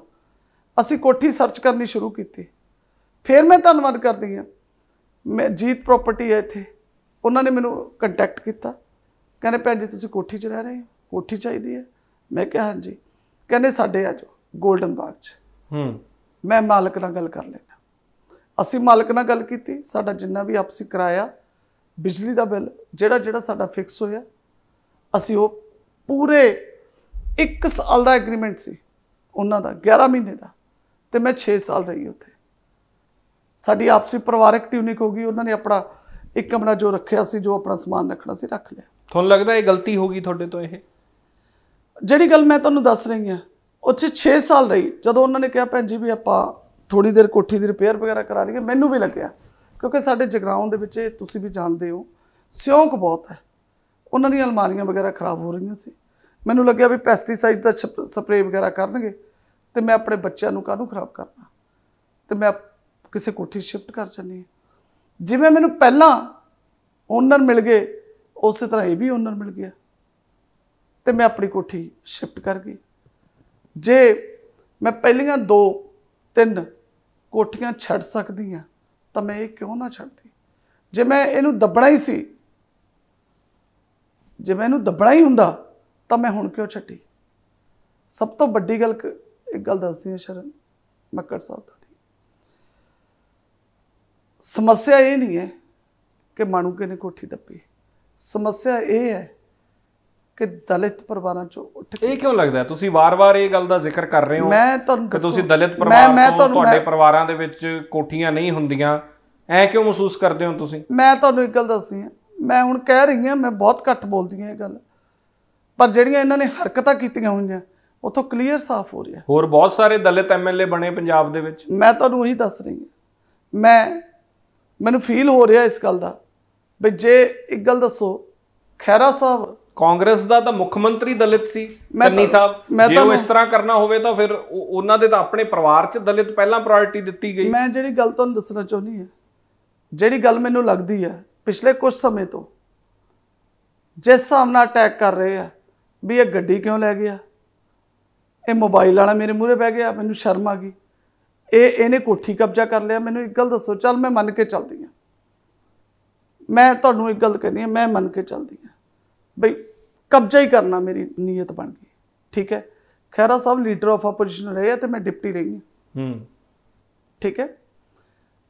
ਅਸੀਂ ਕੋਠੀ ਸਰਚ ਕਰਨੀ ਸ਼ੁਰੂ ਕੀਤੀ ਫਿਰ ਮੈਂ ਧੰਨਵਾਦ ਕਰਦੀ ਆ ਮੈਂ ਜੀਤ ਪ੍ਰਾਪਰਟੀ ਹੈ ਇੱਥੇ ਉਹਨਾਂ ਨੇ ਮੈਨੂੰ ਕੰਟੈਕਟ ਕੀਤਾ ਕਹਿੰਦੇ ਭੈਣ ਜੀ ਤੁਸੀਂ ਕੋਠੀ 'ਚ ਰਹਿ ਰਹੇ ਹੋ ਕੋਠੀ ਚਾਹੀਦੀ ਹੈ ਮੈਂ ਕਿਹਾ ਹਾਂਜੀ ਕਹਿੰਦੇ ਸਾਡੇ ਆਜੋ ਗੋਲਡਨ 골ਡਨ ਬਾਗ 'ਚ ਹੂੰ ਮੈਂ ਮਾਲਕ ਨਾਲ ਗੱਲ ਕਰ ਲੈਣਾ ਅਸੀਂ ਮਾਲਕ ਨਾਲ ਗੱਲ ਕੀਤੀ ਸਾਡਾ ਜਿੰਨਾ ਵੀ ਆਪਸੀ ਕਿਰਾਇਆ ਬਿਜਲੀ ਦਾ ਬਿੱਲ ਜਿਹੜਾ ਜਿਹੜਾ ਸਾਡਾ ਫਿਕਸ ਹੋਇਆ ਅਸੀਂ ਉਹ ਪੂਰੇ 1 ਸਾਲ ਦਾ ਐਗਰੀਮੈਂਟ ਸੀ ਉਹਨਾਂ ਦਾ 11 ਮਹੀਨੇ ਦਾ ਤੇ ਮੈਂ 6 ਸਾਲ ਰਹੀ ਉੱਥੇ ਸਾਡੀ ਆਪਸੀ ਪਰਿਵਾਰਕ ਟਿਊਨਿਕ ਹੋ ਗਈ ਉਹਨਾਂ ਨੇ ਆਪਣਾ ਇੱਕ ਕਮਰਾ ਜੋ ਰੱਖਿਆ ਸੀ ਜੋ ਆਪਣਾ ਸਮਾਨ ਰੱਖਣਾ ਸੀ ਰੱਖ ਲਿਆ ਤੁਹਾਨੂੰ ਲੱਗਦਾ ਇਹ ਗਲਤੀ ਹੋ ਗਈ ਤੁਹਾਡੇ ਤੋਂ ਇਹ ਜਿਹੜੀ ਗੱਲ ਮੈਂ ਤੁਹਾਨੂੰ ਦੱਸ ਰਹੀ ਹਾਂ ਉੱਥੇ 6 ਸਾਲ ਰਹੀ ਜਦੋਂ ਉਹਨਾਂ ਨੇ ਕਿਹਾ ਭੈਣ ਜੀ ਵੀ ਆਪਾਂ ਥੋੜੀ ਦੇਰ ਕੋਠੀ ਦੀ ਰਿਪੇਅਰ ਵਗੈਰਾ ਕਰਾ ਲਈਏ ਮੈਨੂੰ ਵੀ ਲੱਗਿਆ ਕਿਉਂਕਿ ਸਾਡੇ ਜਗਰਾਉਂ ਦੇ ਵਿੱਚ ਤੁਸੀਂ ਵੀ ਜਾਣਦੇ ਹੋ ਸਿਉਂਕ ਬਹੁਤ ਹੈ ਉਹਨਾਂ ਦੀਆਂ ਅਲਮਾਰੀਆਂ ਵਗੈਰਾ ਖਰਾਬ ਹੋ ਰਹੀਆਂ ਸੀ ਮੈਨੂੰ ਲੱਗਿਆ ਵੀ ਪੈਸਟੀਸਾਈਡ ਦਾ ਸਪਰੇਅ ਵਗੈਰਾ ਕਰਨਗੇ ਤੇ ਮੈਂ ਆਪਣੇ ਬੱਚਿਆਂ ਨੂੰ ਕਾਹਨੂੰ ਖਰਾਬ ਕਰਨਾ ਤੇ ਮੈਂ ਕਿਸੇ ਕੋਠੀ ਸ਼ਿਫਟ ਕਰ ਚੰਨੀ ਜਿਵੇਂ ਮੈਨੂੰ ਪਹਿਲਾਂ ਓਨਰ ਮਿਲ ਗਏ ਉਸੇ ਤਰ੍ਹਾਂ ਇਹ ਵੀ ਓਨਰ ਮਿਲ ਗਿਆ ਤੇ ਮੈਂ ਆਪਣੀ ਕੋਠੀ ਸ਼ਿਫਟ ਕਰ ਗਈ ਜੇ ਮੈਂ ਪਹਿਲੀਆਂ ਦੋ ਤਿੰਨ ਕੋਠੀਆਂ ਛੱਡ ਸਕਦੀ ਆ ਤਾਂ ਮੈਂ ਇਹ ਕਿਉਂ ਨਾ ਛੱਡਦੀ ਜੇ ਮੈਂ ਇਹਨੂੰ ਦੱਬਣਾ ਹੀ ਸੀ ਜੇ ਮੈਂ ਇਹਨੂੰ ਦੱਬਣਾ ਹੀ ਹੁੰਦਾ ਤਾਂ ਮੈਂ ਹੁਣ ਕਿਉਂ ਛੱਡੀ ਸਭ ਤੋਂ ਵੱਡੀ ਗੱਲ ਇੱਕ ਗੱਲ ਦੱਸਦੀ ਹਾਂ ਸ਼ਰਨ ਮੱਕੜ ਸਾਹਿਬ ਤੁਹਾਡੀ ਸਮੱਸਿਆ ਇਹ ਨਹੀਂ ਹੈ ਕਿ ਮਾਣੂ ਕਿਨੇ ਨੇ ਕੋਠੀ ਦੱਬੀ ਸਮੱਸਿਆ ਇਹ ਹੈ ਕਿ ਦਲਿਤ ਪਰਿਵਾਰਾਂ ਚੋਂ ਉੱਠ ਕੇ ਇਹ ਕਿਉਂ ਲੱਗਦਾ ਤੁਸੀਂ ਵਾਰ-ਵਾਰ ਇਹ ਗੱਲ ਦਾ ਜ਼ਿਕਰ ਕਰ ਰਹੇ ਹੋ ਮੈਂ ਤੁਹਾਨੂੰ ਕਿ ਤੁਸੀਂ ਦਲਿਤ ਪਰਿਵਾਰ ਤੋਂ ਤੁਹਾਡੇ ਪਰਿਵਾਰਾਂ ਦੇ ਵਿੱਚ ਕੋਠੀਆਂ ਨਹੀਂ ਹੁੰਦੀਆਂ ਐ ਕਿਉਂ ਮਹਿਸੂਸ ਕਰਦੇ ਹੋ ਤੁਸੀਂ ਮੈਂ ਤੁਹਾਨੂੰ ਇੱਕ ਗੱਲ ਦੱਸਦੀ ਹਾਂ ਮੈਂ ਹੁਣ ਕਹਿ ਰਹੀ ਹਾਂ ਮੈਂ ਬਹੁਤ ਘੱਟ ਬੋਲਦੀ ਹਾਂ ਇਹ ਗੱਲ ਪਰ ਜਿਹੜੀਆਂ ਇਹਨਾਂ ਨੇ ਹਰਕਤਾਂ ਕੀਤੀਆਂ ਹੋਈਆਂ ਉਥੋਂ ਕਲੀਅਰ ਸਾਫ਼ ਹੋ ਰਿਹਾ ਹੋਰ ਬਹੁਤ ਸਾਰੇ ਦਲਿਤ ਐਮਐਲਏ ਬਣੇ ਪੰਜਾਬ ਦੇ ਵਿੱਚ ਮੈਂ ਤੁਹਾਨੂੰ ਉਹੀ ਦੱਸ ਰਹੀ ਹਾਂ ਮੈਂ ਮੈਨੂੰ ਫੀਲ ਹੋ ਰਿਹਾ ਇਸ ਗੱਲ ਦਾ ਵੀ ਜੇ ਇੱਕ ਗੱਲ ਦੱਸੋ ਖੈਰਾ ਸਾਹਿਬ ਕਾਂਗਰਸ ਦਾ ਤਾਂ ਮੁੱਖ ਮੰਤਰੀ ਦਲਿਤ ਸੀ ਚੰਨੀ ਸਾਹਿਬ ਜੇ ਉਹ ਇਸ ਤਰ੍ਹਾਂ ਕਰਨਾ ਹੋਵੇ ਤਾਂ ਫਿਰ ਉਹਨਾਂ ਦੇ ਤਾਂ ਆਪਣੇ ਪਰਿਵਾਰ 'ਚ ਦਲਿਤ ਪਹਿਲਾਂ ਪ੍ਰਾਇੋਰਟੀ ਦਿੱਤੀ ਗਈ ਮੈਂ ਜਿਹੜੀ ਗੱਲ ਤੁਹਾਨੂੰ ਦੱਸਣਾ ਚਾਹੁੰਦੀ ਹਾਂ ਜਿਹੜੀ ਗੱਲ ਮੈਨੂੰ ਲੱਗਦੀ ਹੈ ਪਿਛਲੇ ਕੁਝ ਸਮੇਂ ਤੋਂ ਜਿਸ ਹਿਸਾਬ ਨਾਲ ਅਟੈਕ ਕਰ ਰਹੇ ਆ ਵੀ ਇਹ ਗੱਡੀ ਕਿਉਂ ਲੈ ਗਿਆ ਇਹ ਮੋਬਾਈਲ ਵਾਲਾ ਮੇਰੇ ਮੂਹਰੇ ਬਹਿ ਗਿਆ ਮੈਨੂੰ ਸ਼ਰਮ ਆ ਗਈ ਇਹ ਇਹਨੇ ਕੋਠੀ ਕਬਜ਼ਾ ਕਰ ਲਿਆ ਮੈਨੂੰ ਇੱਕ ਗੱਲ ਦੱਸੋ ਚੱਲ ਮੈਂ ਮੰਨ ਕੇ ਚੱਲਦੀ ਆ ਮੈਂ ਤੁਹਾਨੂੰ ਇੱਕ ਗੱਲ ਕਹਿੰਦੀ ਆ ਮੈਂ ਮੰਨ ਕੇ ਚੱਲਦੀ ਆ ਬਈ ਕਬਜ਼ਾ ਹੀ ਕਰਨਾ ਮੇਰੀ ਨੀਅਤ ਬਣ ਗਈ ਠੀਕ ਹੈ Khaira Sahib leader of opposition ਰਹੇ ਤੇ ਮੈਂ ਡਿਪਟੀ ਰਹੀ ਹਾਂ ਹੂੰ ਠੀਕ ਹੈ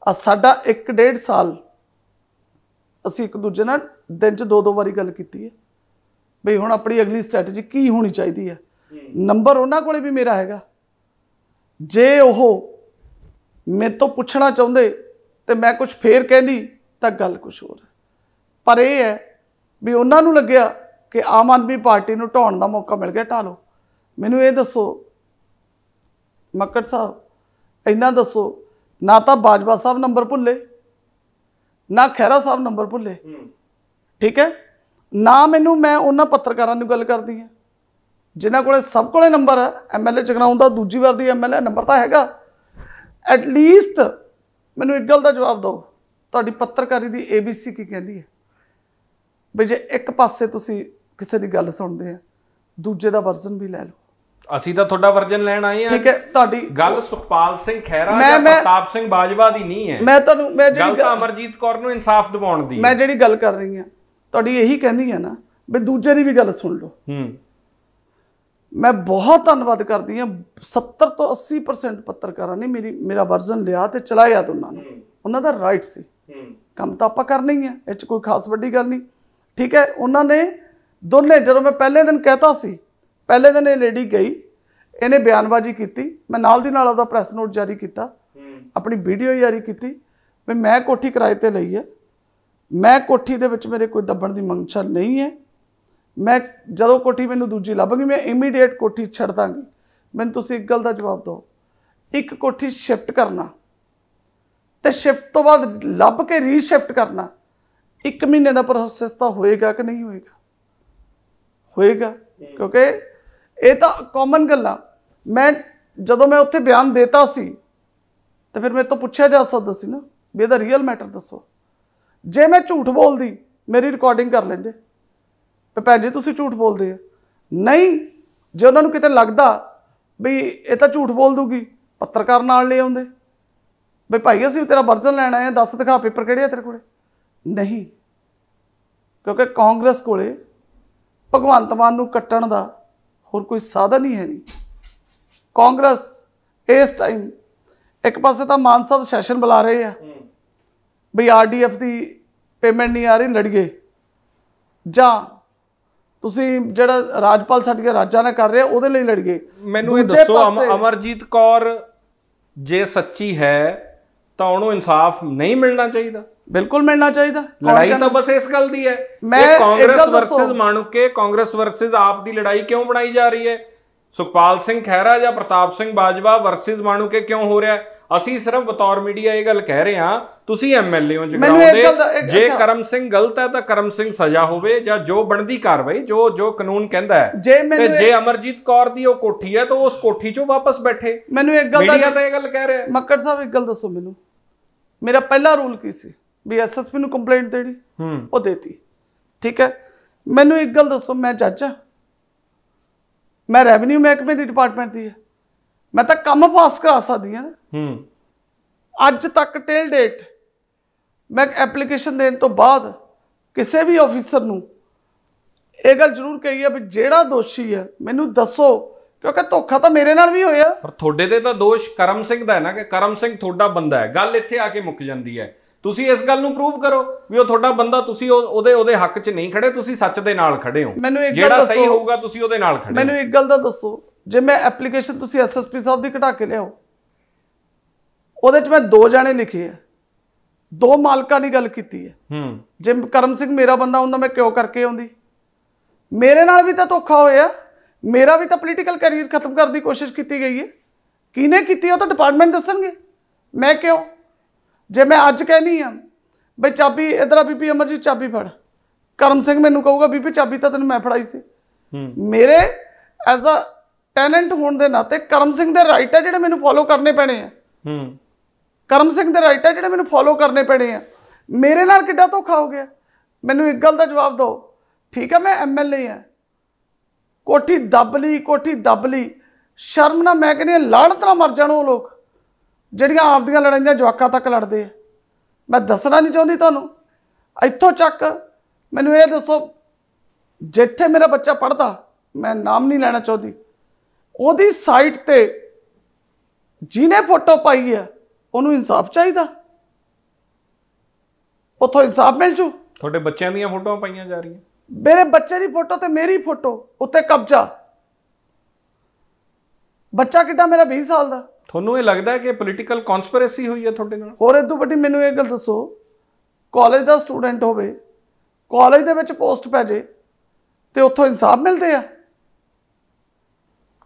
ਆ ਸਾਡਾ 1.5 ਸਾਲ ਅਸੀਂ ਇੱਕ ਦੂਜੇ ਨਾਲ ਦਿਨ 'ਚ ਦੋ ਦੋ ਵਾਰੀ ਗੱਲ ਕੀਤੀ ਹੈ ਬਈ ਹੁਣ ਆਪਣੀ ਅਗਲੀ ਸਟ੍ਰੈਟਜੀ ਕੀ ਹੋਣੀ ਚਾਹੀਦੀ ਹੈ ਨੰਬਰ ਉਹਨਾਂ ਕੋਲੇ ਵੀ ਮੇਰਾ ਹੈਗਾ ਜੇ ਉਹ ਮੇਰੇ ਤੋਂ ਪੁੱਛਣਾ ਚਾਹੁੰਦੇ ਤੇ ਮੈਂ ਕੁਝ ਫੇਰ ਕਹਿੰਦੀ ਤਾਂ ਗੱਲ ਕੁਝ ਹੋਰ ਪਰ ਇਹ ਹੈ ਵੀ ਉਹਨਾਂ ਨੂੰ ਲੱਗਿਆ ਕਿ ਆਮ ਆਦਮੀ ਪਾਰਟੀ ਨੂੰ ਢਾਉਣ ਦਾ ਮੌਕਾ ਮਿਲ ਗਿਆ ਢਾ ਲਓ ਮੈਨੂੰ ਇਹ ਦੱਸੋ ਮੱਕੜ ਸਾਹਿਬ ਇੰਨਾ ਦੱਸੋ ਨਾ ਤਾਂ ਬਾਜਵਾ ਸਾਹਿਬ ਨੰਬਰ ਭੁੱਲੇ ਨਾ ਖੈਰਾ ਸਾਹਿਬ ਨੰਬਰ ਭੁੱਲੇ ਠੀਕ ਹੈ ਨਾ ਮੈਨੂੰ ਮੈਂ ਉਹਨਾਂ ਪੱਤਰਕਾਰਾਂ ਨੂੰ ਗੱਲ ਕਰਦੀ ਹਾਂ ਜਿਨ੍ਹਾਂ ਕੋਲੇ ਸਭ ਕੋਲੇ ਨੰਬਰ ਹੈ ਐਮਐਲਏ ਚਗਰਾਉਂ ਦਾ ਦੂਜੀ ਵਾਰ ਦੀ ਐਮਐਲਏ ਨੰਬਰ ਤਾਂ ਹੈਗਾ ਐਟ ਲੀਸਟ ਮੈਨੂੰ ਇੱਕ ਗੱਲ ਦਾ ਜਵਾਬ ਦਿਓ ਤੁਹਾਡੀ ਪੱਤਰਕਾਰੀ ਦੀ ਏਬੀਸੀ ਕੀ ਕਹਿੰਦੀ ਹੈ ਵੀ ਜੇ ਇੱਕ ਪਾਸੇ ਤੁਸੀਂ ਕਿਸੇ ਦੀ ਗੱਲ ਸੁਣਦੇ ਆ ਦੂਜੇ ਦਾ ਵਰਜ਼ਨ ਵੀ ਲੈ ਲਓ ਅਸੀਂ ਤਾਂ ਤੁਹਾਡਾ ਵਰਜ਼ਨ ਲੈਣ ਆਏ ਆ ਠੀਕ ਹੈ ਤੁਹਾਡੀ ਗੱਲ ਸੁਖਪਾਲ ਸਿੰਘ ਖਹਿਰਾ ਜਾਂ ਪ੍ਰਤਾਪ ਸਿੰਘ ਬਾਜਵਾ ਦੀ ਨਹੀਂ ਹੈ ਮੈਂ ਤੁਹਾਨੂੰ ਮੈਂ ਜਿਹੜੀ ਗੱਲ ਤਾਂ ਅਮਰਜੀਤ ਕੌਰ ਨੂੰ ਇਨਸਾਫ ਦਿਵਾਉਣ ਦੀ ਮੈਂ ਜਿਹੜੀ ਗੱਲ ਕਰ ਰਹੀ ਆ ਤੁਹਾਡੀ ਇਹੀ ਕਹਿੰਦੀ ਆ ਨਾ ਵੀ ਦੂਜੇ ਦੀ ਵੀ ਗੱਲ ਸੁਣ ਲਓ ਹੂੰ ਮੈਂ ਬਹੁਤ ਧੰਨਵਾਦ ਕਰਦੀ ਆ 70 ਤੋਂ 80% ਪੱਤਰਕਾਰਾਂ ਨੇ ਮੇਰੀ ਮੇਰਾ ਵਰਜ਼ਨ ਲਿਆ ਤੇ ਚਲਾਇਆ ਉਹਨਾਂ ਨੂੰ ਉਹਨਾਂ ਦਾ ਰਾਈਟ ਸੀ ਹੂੰ ਕੰਮ ਤਾਂ ਆਪਾਂ ਕਰਨਾ ਹੀ ਆ ਇਹ ਚ ਕੋਈ ਖਾਸ ਵੱਡੀ ਗੱਲ ਨਹੀਂ ਠੀਕ ਹੈ ਉਹਨਾਂ ਨੇ ਦੋਨੇ ਜਦੋਂ ਮੈਂ ਪਹਿਲੇ ਦਿਨ ਕਹਿਤਾ ਸੀ ਪਹਿਲੇ ਦਿਨ ਇਹ ਲੇਡੀ ਗਈ ਇਹਨੇ ਬਿਆਨਬਾਜ਼ੀ ਕੀਤੀ ਮੈਂ ਨਾਲ ਦੀ ਨਾਲ ਉਹਦਾ ਪ੍ਰੈਸ ਨੋਟ ਜਾਰੀ ਕੀਤਾ ਆਪਣੀ ਵੀਡੀਓ ਜਾਰੀ ਕੀਤੀ ਵੀ ਮੈਂ ਕੋਠੀ ਕਿਰਾਏ ਤੇ ਲਈ ਹੈ ਮੈਂ ਕੋਠੀ ਦੇ ਵਿੱਚ ਮੇਰੇ ਕੋਈ ਦੱਬਣ ਦੀ ਮੰਸ਼ਾ ਨਹੀਂ ਹੈ ਮੈਂ ਜਦੋਂ ਕੋਠੀ ਮੈਨੂੰ ਦੂਜੀ ਲੱਭਗੀ ਮੈਂ ਇਮੀਡੀਏਟ ਕੋਠੀ ਛੱਡ ਦਾਂਗੀ ਮੈਨੂੰ ਤੁਸੀਂ ਇੱਕ ਗੱਲ ਦਾ ਜਵਾਬ ਦਿਓ ਇੱਕ ਕੋਠੀ ਸ਼ਿਫਟ ਕਰਨਾ ਤੇ ਸ਼ਿਫਟ ਤੋਂ ਬਾਅਦ ਲੱਭ ਕੇ ਰੀਸ਼ਿਫਟ ਕਰਨਾ 1 ਮਹੀਨੇ ਦਾ ਪ੍ਰੋਸੈਸ ਤਾਂ ਹੋਏਗਾ ਕਿ ਨਹੀਂ ਹੋਏਗਾ ਹੋਏਗਾ ਕਿਉਂਕਿ ਇਹ ਤਾਂ ਕਾਮਨ ਗੱਲਾਂ ਮੈਂ ਜਦੋਂ ਮੈਂ ਉੱਥੇ ਬਿਆਨ ਦਿੱਤਾ ਸੀ ਤਾਂ ਫਿਰ ਮੇਰੇ ਤੋਂ ਪੁੱਛਿਆ ਜਾ ਸਕਦਾ ਸੀ ਨਾ ਵੀ ਇਹਦਾ ਰੀਅਲ ਮੈਟਰ ਦੱਸੋ ਜੇ ਮੈਂ ਝੂਠ ਬੋਲਦੀ ਮੇਰੀ ਰਿਕਾਰਡਿੰਗ ਕਰ ਲੈਂਦੇ ਭੈਣ ਜੀ ਤੁਸੀਂ ਝੂਠ ਬੋਲਦੇ ਆ ਨਹੀਂ ਜੇ ਉਹਨਾਂ ਨੂੰ ਕਿਤੇ ਲੱਗਦਾ ਵੀ ਇਹ ਤਾਂ ਝੂਠ ਬੋਲ ਦੂਗੀ ਪੱਤਰਕਾਰ ਨਾਲ ਲੈ ਆਉਂਦੇ ਵੀ ਭਾਈ ਅਸੀਂ ਤੇਰਾ ਵਰਜਨ ਲੈਣਾ ਹੈ ਦੱਸ ਦਿਖਾ ਪੇਪਰ ਕਿਹੜੇ ਆ ਤੇਰੇ ਕੋਲੇ ਨਹੀਂ ਕਿਉਂਕਿ ਕਾਂਗਰਸ ਕੋਲੇ ਭਗਵੰਤ ਮਾਨ ਨੂੰ ਕੱਟਣ ਦਾ ਹੋਰ ਕੋਈ ਸਾਧਨ ਹੀ ਹੈ ਨਹੀਂ ਕਾਂਗਰਸ ਇਸ ਟਾਈਮ ਇੱਕ ਪਾਸੇ ਤਾਂ ਮਾਨ ਸਾਹਿਬ ਸੈਸ਼ਨ ਬੁਲਾ ਰਹੇ ਆ ਵੀ ਆਰਡੀਐਫ ਦੀ ਪੇਮੈਂਟ ਨਹੀਂ ਆ ਰਹੀ ਲੜੀਏ ਜਾਂ ਤੁਸੀਂ ਜਿਹੜਾ ਰਾਜਪਾਲ ਸਾਡੀਆਂ ਰਾਜਾਂ ਨਾਲ ਕਰ ਰਿਹਾ ਉਹਦੇ ਲਈ ਲੜੀਏ ਮੈਨੂੰ ਇਹ ਦੱਸੋ ਅਮਰਜੀਤ ਕੌਰ ਜੇ ਸੱਚੀ ਹੈ ਤਾਂ ਉਹਨੂੰ ਇਨਸਾਫ ਨਹੀਂ ਮਿਲਣਾ ਚਾਹੀਦਾ ਬਿਲਕੁਲ ਮਿਲਣਾ ਚਾਹੀਦਾ ਲੜਾਈ ਤਾਂ ਬਸ ਇਸ ਗੱਲ ਦੀ ਹੈ ਮੈਂ ਕਾਂਗਰਸ ਵਰਸਸ ਮਾਣੂਕੇ ਕਾਂਗਰਸ ਵਰਸਸ ਆਪ ਦੀ ਲੜਾਈ ਕਿਉਂ ਬਣਾਈ ਜਾ ਰਹੀ ਹੈ ਸੁਖਪਾਲ ਸਿੰਘ ਖਹਿਰਾ ਜਾਂ ਪ੍ਰਤਾਪ ਸਿੰਘ ਬਾਜਵਾ ਵਰਸਸ ਮਾਣੂਕੇ ਕਿਉਂ ਹੋ ਰਿਹਾ ਅਸੀਂ ਸਿਰਫ ਬਤੌਰ ਮੀਡੀਆ ਇਹ ਗੱਲ ਕਹਿ ਰਹੇ ਹਾਂ ਤੁਸੀਂ ਐਮਐਲਏ ਹੋ ਜਗਰਾਉਂਦੇ ਜੇ ਕਰਮ ਸਿੰਘ ਗਲਤ ਹੈ ਤਾਂ ਕਰਮ ਸਿੰਘ ਸਜ਼ਾ ਹੋਵੇ ਜਾਂ ਜੋ ਬਣਦੀ ਕਾਰਵਾਈ ਜੋ ਜੋ ਕਾਨੂੰਨ ਕਹਿੰਦਾ ਹੈ ਤੇ ਜੇ ਅਮਰਜੀਤ ਕੌਰ ਦੀ ਉਹ ਕੋਠੀ ਹੈ ਤਾਂ ਉਸ ਕੋਠੀ 'ਚੋਂ ਵਾਪਸ ਬੈਠੇ ਮੈਨੂੰ ਇੱਕ ਗੱਲ ਮੀਡੀਆ ਤਾਂ ਇਹ ਗੱਲ ਕਹਿ ਰਿਹਾ ਮੱਕੜ ਸਾਹਿਬ ਇੱਕ ਗੱਲ ਦੱਸੋ ਮੈਨੂੰ ਮੇਰਾ ਪਹਿਲਾ ਰੂਲ ਕੀ ਸੀ ਵੀ ਐਸਐਸਪੀ ਨੂੰ ਕੰਪਲੇਂਟ ਦੇਣੀ ਹੂੰ ਉਹ ਦੇਤੀ ਠੀਕ ਹੈ ਮੈਨੂੰ ਇੱਕ ਗੱਲ ਦੱਸੋ ਮੈਂ ਚਾਚਾ ਮੈਂ ਰੈਵਨਿਊ ਮਹਿਕਮੇ ਦੀ ਡਿਪਾਰਟਮੈਂਟ ਦੀ ਹੈ ਮੈਂ ਤਾਂ ਕੰਮ ਪਾਸ ਕਰਾ ਸਕਦੀ ਹਾਂ ਹੂੰ ਅੱਜ ਤੱਕ ਟੇਲ ਡੇਟ ਮੈਂ ਐਪਲੀਕੇਸ਼ਨ ਦੇਣ ਤੋਂ ਬਾਅਦ ਕਿਸੇ ਵੀ ਆਫੀਸਰ ਨੂੰ ਇਹ ਗੱਲ ਜ਼ਰੂਰ ਕਹੀ ਹੈ ਵੀ ਜਿਹੜਾ ਦੋਸ਼ੀ ਹੈ ਮੈਨੂੰ ਦੱਸੋ ਕਿਉਂਕਿ ਧੋਖਾ ਤਾਂ ਮੇਰੇ ਨਾਲ ਵੀ ਹੋਇਆ ਪਰ ਤੁਹਾਡੇ ਤੇ ਤਾਂ ਦੋਸ਼ ਕਰਮ ਸਿੰਘ ਦਾ ਹੈ ਨਾ ਕਿ ਕਰਮ ਸਿੰਘ ਤੁਹਾਡਾ ਬੰਦਾ ਹੈ ਗੱਲ ਇੱਥੇ ਆ ਕੇ ਮੁੱਕ ਜਾਂਦੀ ਹੈ ਤੁਸੀਂ ਇਸ ਗੱਲ ਨੂੰ ਪ੍ਰੂਫ ਕਰੋ ਵੀ ਉਹ ਤੁਹਾਡਾ ਬੰਦਾ ਤੁਸੀਂ ਉਹਦੇ ਉਹਦੇ ਹੱਕ 'ਚ ਨਹੀਂ ਖੜੇ ਤੁਸੀਂ ਸੱਚ ਦੇ ਨਾਲ ਖੜੇ ਹੋ ਜਿਹੜਾ ਸਹੀ ਹੋਊਗਾ ਤੁਸੀਂ ਉਹਦੇ ਨਾਲ ਖੜੇ ਮੈਨੂੰ ਇੱਕ ਗੱਲ ਦਾ ਦੱਸੋ ਜੇ ਮੈਂ ਐਪਲੀਕੇਸ਼ਨ ਤੁਸੀਂ ਐਸਐਸਪੀ ਸਾਹਿਬ ਦੀ ਘਟਾ ਕੇ ਲਿਆਓ ਉਹਦੇ 'ਚ ਮੈਂ ਦੋ ਜਾਣੇ ਲਿਖੇ ਆ ਦੋ ਮਾਲਕਾਂ ਦੀ ਗੱਲ ਕੀਤੀ ਹੈ ਹੂੰ ਜੇ ਕਰਮ ਸਿੰਘ ਮੇਰਾ ਬੰਦਾ ਹੁੰਦਾ ਮੈਂ ਕਿਉਂ ਕਰਕੇ ਆਉਂਦੀ ਮੇਰੇ ਨਾਲ ਵੀ ਤਾਂ ਧੋਖਾ ਹੋਇਆ ਮੇਰਾ ਵੀ ਤਾਂ ਪੋਲੀਟੀਕਲ ਕੈਰੀਅਰ ਖਤਮ ਕਰਨ ਦੀ ਕੋਸ਼ਿਸ਼ ਕੀਤੀ ਗਈ ਹੈ ਕਿਹਨੇ ਕੀਤੀ ਉਹ ਤਾਂ ਡਿਪਾਰਟਮੈਂਟ ਦੱਸਣਗੇ ਮੈਂ ਕਿਉਂ ਜੇ ਮੈਂ ਅੱਜ ਕਹਿਨੀ ਆ ਬਈ ਚਾਬੀ ਇਧਰਾ ਬੀਬੀ ਅਮਰ ਜੀ ਚਾਬੀ ਫੜ ਕਰਮ ਸਿੰਘ ਮੈਨੂੰ ਕਹੂਗਾ ਬੀਬੀ ਚਾਬੀ ਤਾਂ ਤੈਨੂੰ ਮੈਂ ਫੜਾਈ ਸੀ ਮੇਰੇ ਐਜ਼ ਅ ਟੈਨੈਂਟ ਹੋਣ ਦੇ ਨਾਤੇ ਕਰਮ ਸਿੰਘ ਦੇ ਰਾਈਟ ਆ ਜਿਹੜੇ ਮੈਨੂੰ ਫੋਲੋ ਕਰਨੇ ਪੈਣੇ ਆ ਹੂੰ ਕਰਮ ਸਿੰਘ ਦੇ ਰਾਈਟ ਆ ਜਿਹੜੇ ਮੈਨੂੰ ਫੋਲੋ ਕਰਨੇ ਪੈਣੇ ਆ ਮੇਰੇ ਨਾਲ ਕਿੱਡਾ ਧੋਖਾ ਹੋ ਗਿਆ ਮੈਨੂੰ ਇੱਕ ਗੱਲ ਦਾ ਜਵਾਬ ਦਿਓ ਠੀਕ ਆ ਮੈਂ ਐਮਐਲਏ ਆ ਕੋਠੀ ਦੱਬ ਲਈ ਕੋਠੀ ਦੱਬ ਲਈ ਸ਼ਰਮ ਨਾ ਮੈਂ ਕਹਿੰਦੀ ਲੜਨ ਤਰ੍ਹਾਂ ਮਰ ਜਾਣੋ ਲੋਕ ਜਿਹੜੀਆਂ ਆਪਦੀਆਂ ਲੜਾਈਆਂ ਜਵਾਕਾਂ ਤੱਕ ਲੜਦੇ ਆ ਮੈਂ ਦੱਸਣਾ ਨਹੀਂ ਚਾਹੁੰਦੀ ਤੁਹਾਨੂੰ ਇੱਥੋਂ ਚੱਕ ਮੈਨੂੰ ਇਹ ਦੱਸੋ ਜਿੱਥੇ ਮੇਰਾ ਬੱਚਾ ਪੜਦਾ ਮੈਂ ਨਾਮ ਨਹੀਂ ਲੈਣਾ ਚਾਹੁੰਦੀ ਉਹਦੀ ਸਾਈਟ ਤੇ ਜਿਹਨੇ ਫੋਟੋ ਪਾਈ ਆ ਉਹਨੂੰ ਇਨਸਾਫ ਚਾਹੀਦਾ ਉਥੋਂ ਇਨਸਾਫ ਮਿਲ ਜੂ ਤੁਹਾਡੇ ਬੱਚਿਆਂ ਦੀਆਂ ਫੋਟੋਆਂ ਪਾਈਆਂ ਜਾ ਰਹੀਆਂ ਮੇਰੇ ਬੱਚੇ ਦੀ ਫੋਟੋ ਤੇ ਮੇਰੀ ਫੋਟੋ ਉੱਤੇ ਕਬਜ਼ਾ ਬੱਚਾ ਕਿੱਡਾ ਮੇਰਾ 20 ਸਾਲ ਦਾ ਤੁਹਾਨੂੰ ਇਹ ਲੱਗਦਾ ਹੈ ਕਿ ਪੋਲੀਟੀਕਲ ਕਨਸਪੀਰੇਸੀ ਹੋਈ ਹੈ ਤੁਹਾਡੇ ਨਾਲ ਹੋਰ ਇਹ ਵੱਡੀ ਮੈਨੂੰ ਇਹ ਗੱਲ ਦੱਸੋ ਕਾਲਜ ਦਾ ਸਟੂਡੈਂਟ ਹੋਵੇ ਕਾਲਜ ਦੇ ਵਿੱਚ ਪੋਸਟ ਪੈ ਜੇ ਤੇ ਉੱਥੋਂ ਇਨਸਾਫ ਮਿਲਦੇ ਆ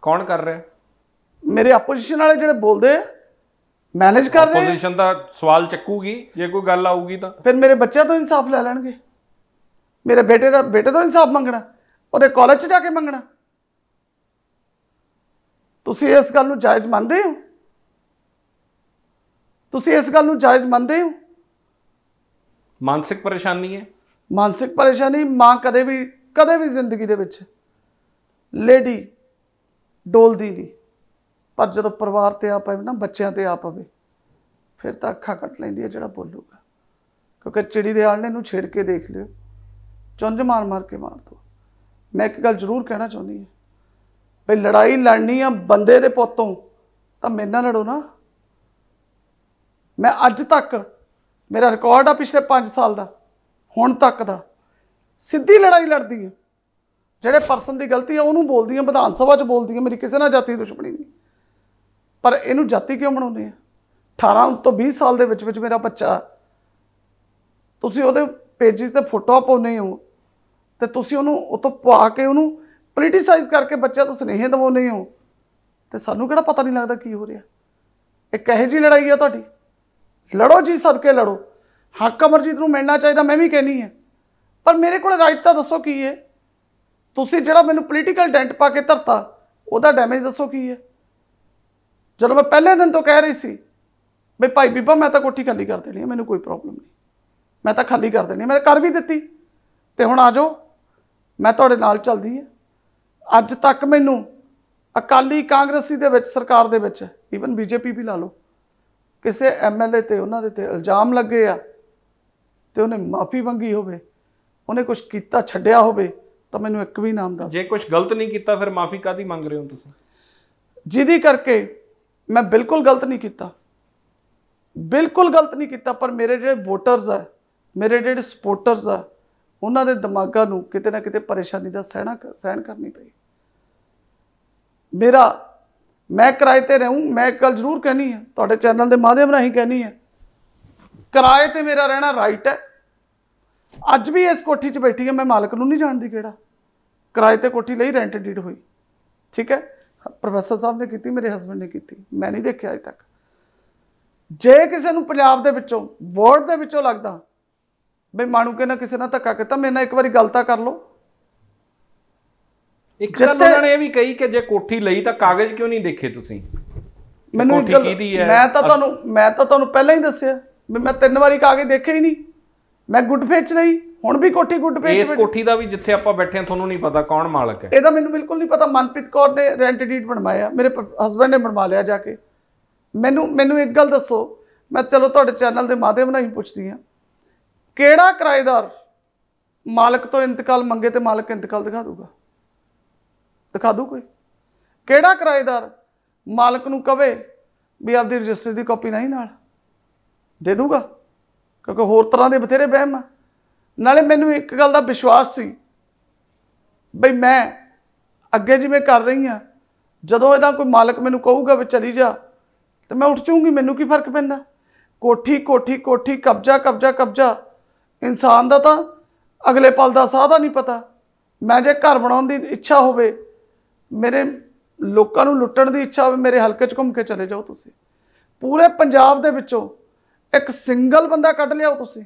ਕੌਣ ਕਰ ਰਿਹਾ ਮੇਰੇ ਆਪੋਜੀਸ਼ਨ ਵਾਲੇ ਜਿਹੜੇ ਬੋਲਦੇ ਆ ਮੈਨੇਜ ਕਰ ਰਹੇ ਆਪੋਜੀਸ਼ਨ ਦਾ ਸਵਾਲ ਚੱਕੂਗੀ ਜੇ ਕੋਈ ਗੱਲ ਆਊਗੀ ਤਾਂ ਫਿਰ ਮੇਰੇ ਬੱਚਿਆਂ ਤੋਂ ਇਨਸਾਫ ਲੈ ਲੈਣਗੇ ਮੇਰੇ ਬੇਟੇ ਦਾ ਬੇਟੇ ਤੋਂ ਇਨਸਾਫ ਮੰਗਣਾ ਉਹਦੇ ਕਾਲਜ 'ਚ ਜਾ ਕੇ ਮੰਗਣਾ ਤੁਸੀਂ ਇਸ ਗੱਲ ਨੂੰ ਜਾਇਜ਼ ਮੰਨਦੇ ਹੋ ਤੁਸੀਂ ਇਸ ਗੱਲ ਨੂੰ ਜਾਇਜ਼ ਮੰਨਦੇ ਹੋ ਮਾਨਸਿਕ ਪਰੇਸ਼ਾਨੀ ਹੈ ਮਾਨਸਿਕ ਪਰੇਸ਼ਾਨੀ ਮਾਂ ਕਦੇ ਵੀ ਕਦੇ ਵੀ ਜ਼ਿੰਦਗੀ ਦੇ ਵਿੱਚ ਲੇਡੀ ਡੋਲਦੀ ਨਹੀਂ ਪਰ ਜਦੋਂ ਪਰਿਵਾਰ ਤੇ ਆ ਪਵੇ ਨਾ ਬੱਚਿਆਂ ਤੇ ਆ ਪਵੇ ਫਿਰ ਤਾਂ ਅੱਖਾਂ ਕੱਟ ਲੈਂਦੀ ਹੈ ਜਿਹੜਾ ਬੋਲੂਗਾ ਕਿਉਂਕਿ ਚਿੜੀ ਦੇ ਆਲਣੇ ਨੂੰ ਛੇੜ ਕੇ ਦੇਖ ਲਿਓ ਚੁੰਝ ਮਾਰ ਮਾਰ ਕੇ ਮਾਰ ਦੋ ਮੈਂ ਇੱਕ ਗੱਲ ਜ਼ਰੂਰ ਕਹਿਣਾ ਚਾਹੁੰਦੀ ਹਾਂ ਭਈ ਲੜਾਈ ਲੜਨੀ ਆ ਬੰਦੇ ਦੇ ਪੁੱਤੋਂ ਤਾਂ ਮੇਰੇ ਨਾਲ ਲੜੋ ਨਾ ਮੈਂ ਅੱਜ ਤੱਕ ਮੇਰਾ ਰਿਕਾਰਡ ਆ ਪਿਛਲੇ 5 ਸਾਲ ਦਾ ਹੁਣ ਤੱਕ ਦਾ ਸਿੱਧੀ ਲੜਾਈ ਲੜਦੀ ਆ ਜਿਹੜੇ ਪਰਸਨ ਦੀ ਗਲਤੀ ਆ ਉਹਨੂੰ ਬੋਲਦੀ ਆ ਵਿਧਾਨ ਸਭਾ 'ਚ ਬੋਲਦੀ ਆ ਮੇਰੀ ਕਿਸੇ ਨਾਲ ਜਾਤੀ ਦੁਸ਼ਮਣੀ ਨਹੀਂ ਪਰ ਇਹਨੂੰ ਜਾਤੀ ਕਿਉਂ ਬਣਾਉਂਦੇ ਆ 18 ਤੋਂ 20 ਸਾਲ ਦੇ ਵਿੱਚ ਵਿੱਚ ਮੇਰਾ ਬੱਚਾ ਤੁਸੀਂ ਉਹਦੇ ਪੇਜਿਸ ਤੇ ਫੋਟੋ ਪਾਉਨੇ ਹੋ ਤੇ ਤੁਸੀਂ ਉਹਨੂੰ ਉਤੋਂ ਪਾ ਕੇ ਉਹਨੂੰ ਪੋਲੀਟਿਸਾਈਜ਼ ਕਰਕੇ ਬੱਚਾ ਤੋਂ ਸਨੇਹ ਦਵਾਉਨੇ ਹੋ ਤੇ ਸਾਨੂੰ ਕਿਹੜਾ ਪਤਾ ਨਹੀਂ ਲੱਗਦਾ ਕੀ ਹੋ ਰਿਹਾ ਇਹ ਕਹੇ ਜੀ ਲੜਾਈ ਆ ਤੁਹਾਡੀ ਲੜੋ ਜੀ ਸਭ ਕੇ ਲੜੋ ਹੱਕ ਅਮਰਜੀਤ ਨੂੰ ਮਿਲਣਾ ਚਾਹੀਦਾ ਮੈਂ ਵੀ ਕਹਿਨੀ ਹੈ ਪਰ ਮੇਰੇ ਕੋਲ ਰਾਈਟ ਤਾਂ ਦੱਸੋ ਕੀ ਹੈ ਤੁਸੀਂ ਜਿਹੜਾ ਮੈਨੂੰ ਪੋਲੀਟੀਕਲ ਡੈਂਟ ਪਾ ਕੇ ਧਰਤਾ ਉਹਦਾ ਡੈਮੇਜ ਦੱਸੋ ਕੀ ਹੈ ਜਦੋਂ ਮੈਂ ਪਹਿਲੇ ਦਿਨ ਤੋਂ ਕਹਿ ਰਹੀ ਸੀ ਵੀ ਭਾਈ ਬੀਬਾ ਮੈਂ ਤਾਂ ਕੋਠੀ ਖਾਲੀ ਕਰ ਦੇਣੀ ਹੈ ਮੈਨੂੰ ਕੋਈ ਪ੍ਰੋਬਲਮ ਨਹੀਂ ਮੈਂ ਤਾਂ ਖਾਲੀ ਕਰ ਦੇਣੀ ਮੈਂ ਕਰ ਵੀ ਦਿੱਤੀ ਤੇ ਹੁਣ ਆ ਜਾਓ ਮੈਂ ਤੁਹਾਡੇ ਨਾਲ ਚੱਲਦੀ ਹਾਂ ਅੱਜ ਤੱਕ ਮੈਨੂੰ ਅਕਾਲੀ ਕਾਂਗਰਸੀ ਦੇ ਵਿੱਚ ਸਰਕਾਰ ਦੇ ਵਿੱਚ ਈਵਨ ਬੀਜੇਪੀ ਵੀ ਲਾ ਲਓ ਕਿਸੇ ਐਮਐਲਏ ਤੇ ਉਹਨਾਂ ਦੇ ਤੇ ਇਲਜ਼ਾਮ ਲੱਗੇ ਆ ਤੇ ਉਹਨੇ ਮਾਫੀ ਮੰਗੀ ਹੋਵੇ ਉਹਨੇ ਕੁਝ ਕੀਤਾ ਛੱਡਿਆ ਹੋਵੇ ਤਾਂ ਮੈਨੂੰ ਇੱਕ ਵੀ ਨਾਮ ਦੱਸ ਜੇ ਕੁਝ ਗਲਤ ਨਹੀਂ ਕੀਤਾ ਫਿਰ ਮਾਫੀ ਕਾਦੀ ਮੰਗ ਰਹੇ ਹੋ ਤੁਸੀਂ ਜਿਹਦੀ ਕਰਕੇ ਮੈਂ ਬਿਲਕੁਲ ਗਲਤ ਨਹੀਂ ਕੀਤਾ ਬਿਲਕੁਲ ਗਲਤ ਨਹੀਂ ਕੀਤਾ ਪਰ ਮੇਰੇ ਜਿਹੜੇ ਵੋਟਰਸ ਆ ਮੇਰੇ ਜਿਹੜੇ ਸਪੋਰਟਰਸ ਆ ਉਹਨਾਂ ਦੇ ਦਿਮਾਗਾਂ ਨੂੰ ਕਿਤੇ ਨਾ ਕਿਤੇ ਪਰੇਸ਼ਾਨੀ ਦਾ ਸਹਿਣਾ ਸਹਿਣ ਕਰਨੀ ਪਈ ਮੇਰਾ ਮੈਂ ਕਿਰਾਏ ਤੇ ਰਹੂੰ ਮੈਂ ਕੱਲ ਜ਼ਰੂਰ ਕਹਿਣੀ ਹੈ ਤੁਹਾਡੇ ਚੈਨਲ ਦੇ ਮਾਧਿਅਮ ਰਾਹੀਂ ਕਹਿਣੀ ਹੈ ਕਿਰਾਏ ਤੇ ਮੇਰਾ ਰਹਿਣਾ ਰਾਈਟ ਹੈ ਅੱਜ ਵੀ ਇਸ ਕੋਠੀ 'ਚ ਬੈਠੀ ਹਾਂ ਮੈਂ ਮਾਲਕ ਨੂੰ ਨਹੀਂ ਜਾਣਦੀ ਕਿਹੜਾ ਕਿਰਾਏ ਤੇ ਕੋਠੀ ਲਈ ਰੈਂਟ ਡੀਡ ਹੋਈ ਠੀਕ ਹੈ ਪ੍ਰੋਫੈਸਰ ਸਾਹਿਬ ਨੇ ਕੀਤੀ ਮੇਰੇ ਹਸਬੰਦ ਨੇ ਕੀਤੀ ਮੈਂ ਨਹੀਂ ਦੇਖਿਆ ਅਜੇ ਤੱਕ ਜੇ ਕਿਸੇ ਨੂੰ ਪੰਜਾਬ ਦੇ ਵਿੱਚੋਂ ਵਰਡ ਦੇ ਵਿੱਚੋਂ ਲੱਗਦਾ ਬਈ ਮਾਣੂ ਕੇ ਨਾ ਕਿਸੇ ਨਾਲ ਧੱਕਾ ਕੀਤਾ ਮੇਰੇ ਨਾਲ ਇੱਕ ਵਾਰੀ ਗਲਤੀ ਕਰ ਲਓ ਇੱਕ ਗੱਲ ਉਹਨਾਂ ਨੇ ਇਹ ਵੀ ਕਹੀ ਕਿ ਜੇ ਕੋਠੀ ਲਈ ਤਾਂ ਕਾਗਜ਼ ਕਿਉਂ ਨਹੀਂ ਦੇਖੇ ਤੁਸੀਂ ਮੈਨੂੰ ਕੋਠੀ ਕਿਹਦੀ ਹੈ ਮੈਂ ਤਾਂ ਤੁਹਾਨੂੰ ਮੈਂ ਤਾਂ ਤੁਹਾਨੂੰ ਪਹਿਲਾਂ ਹੀ ਦੱਸਿਆ ਮੈਂ ਤਿੰਨ ਵਾਰੀ ਕਾਗਜ਼ ਦੇਖੇ ਹੀ ਨਹੀਂ ਮੈਂ ਗੁੱਟਫੇ ਫੇਚ ਨਹੀਂ ਹੁਣ ਵੀ ਕੋਠੀ ਗੁੱਟਫੇ ਚ ਇਸ ਕੋਠੀ ਦਾ ਵੀ ਜਿੱਥੇ ਆਪਾਂ ਬੈਠੇ ਆ ਤੁਹਾਨੂੰ ਨਹੀਂ ਪਤਾ ਕੌਣ ਮਾਲਕ ਹੈ ਇਹਦਾ ਮੈਨੂੰ ਬਿਲਕੁਲ ਨਹੀਂ ਪਤਾ ਮਨਪ੍ਰੀਤ ਕੌਰ ਨੇ ਰੈਂਟ ਡੀਡ ਬਣਵਾਇਆ ਮੇਰੇ ਹਸਬੰਡ ਨੇ ਬਣਵਾ ਲਿਆ ਜਾ ਕੇ ਮੈਨੂੰ ਮੈਨੂੰ ਇੱਕ ਗੱਲ ਦੱਸੋ ਮੈਂ ਚਲੋ ਤੁਹਾਡੇ ਚੈਨਲ ਦੇ ਮਾਧਿਅਮ ਨਾਲ ਹੀ ਪੁੱਛਦੀ ਹਾਂ ਕਿਹੜਾ ਕਿਰਾਏਦਾਰ ਮਾਲਕ ਤੋਂ ਇੰਤਕਾਲ ਮੰਗੇ ਤੇ ਮਾਲਕ ਇੰਤਕਾਲ ਦਿਖਾ ਦੂਗਾ ਦਿਖਾ ਦੂ ਕੋਈ ਕਿਹੜਾ ਕਿਰਾਏਦਾਰ ਮਾਲਕ ਨੂੰ ਕਵੇ ਵੀ ਆਪਦੀ ਰਜਿਸਟਰੀ ਦੀ ਕਾਪੀ ਨਹੀਂ ਨਾਲ ਦੇ ਦੂਗਾ ਕਿਉਂਕਿ ਹੋਰ ਤਰ੍ਹਾਂ ਦੇ ਬਥੇਰੇ ਵਹਿਮ ਆ ਨਾਲੇ ਮੈਨੂੰ ਇੱਕ ਗੱਲ ਦਾ ਵਿਸ਼ਵਾਸ ਸੀ ਬਈ ਮੈਂ ਅੱਗੇ ਜਿਵੇਂ ਕਰ ਰਹੀ ਆ ਜਦੋਂ ਇਹਦਾ ਕੋਈ ਮਾਲਕ ਮੈਨੂੰ ਕਹੂਗਾ ਵੀ ਚਲੀ ਜਾ ਤੇ ਮੈਂ ਉੱਠ ਚੂੰਗੀ ਮੈਨੂੰ ਕੀ ਫਰਕ ਪੈਂਦਾ ਕੋਠੀ ਕੋਠੀ ਕੋਠੀ ਕਬਜ਼ਾ ਕਬਜ਼ਾ ਕਬਜ਼ਾ ਇਨਸਾਨ ਦਾ ਤਾਂ ਅਗਲੇ ਪਲ ਦਾ ਸਾਹ ਦਾ ਨਹੀਂ ਪਤਾ ਮੈਂ ਜੇ ਘਰ ਬਣਾਉਣ ਦੀ ਇੱਛਾ ਹੋਵੇ ਮੇਰੇ ਲੋਕਾਂ ਨੂੰ ਲੁੱਟਣ ਦੀ ਇੱਛਾ ਹੋਵੇ ਮੇਰੇ ਹਲਕੇ 'ਚ ਘੁੰਮ ਕੇ ਚਲੇ ਜਾਓ ਤੁਸੀਂ ਪੂਰੇ ਪੰਜਾਬ ਦੇ ਵਿੱਚੋਂ ਇੱਕ ਸਿੰਗਲ ਬੰਦਾ ਕੱਢ ਲਿਆਓ ਤੁਸੀਂ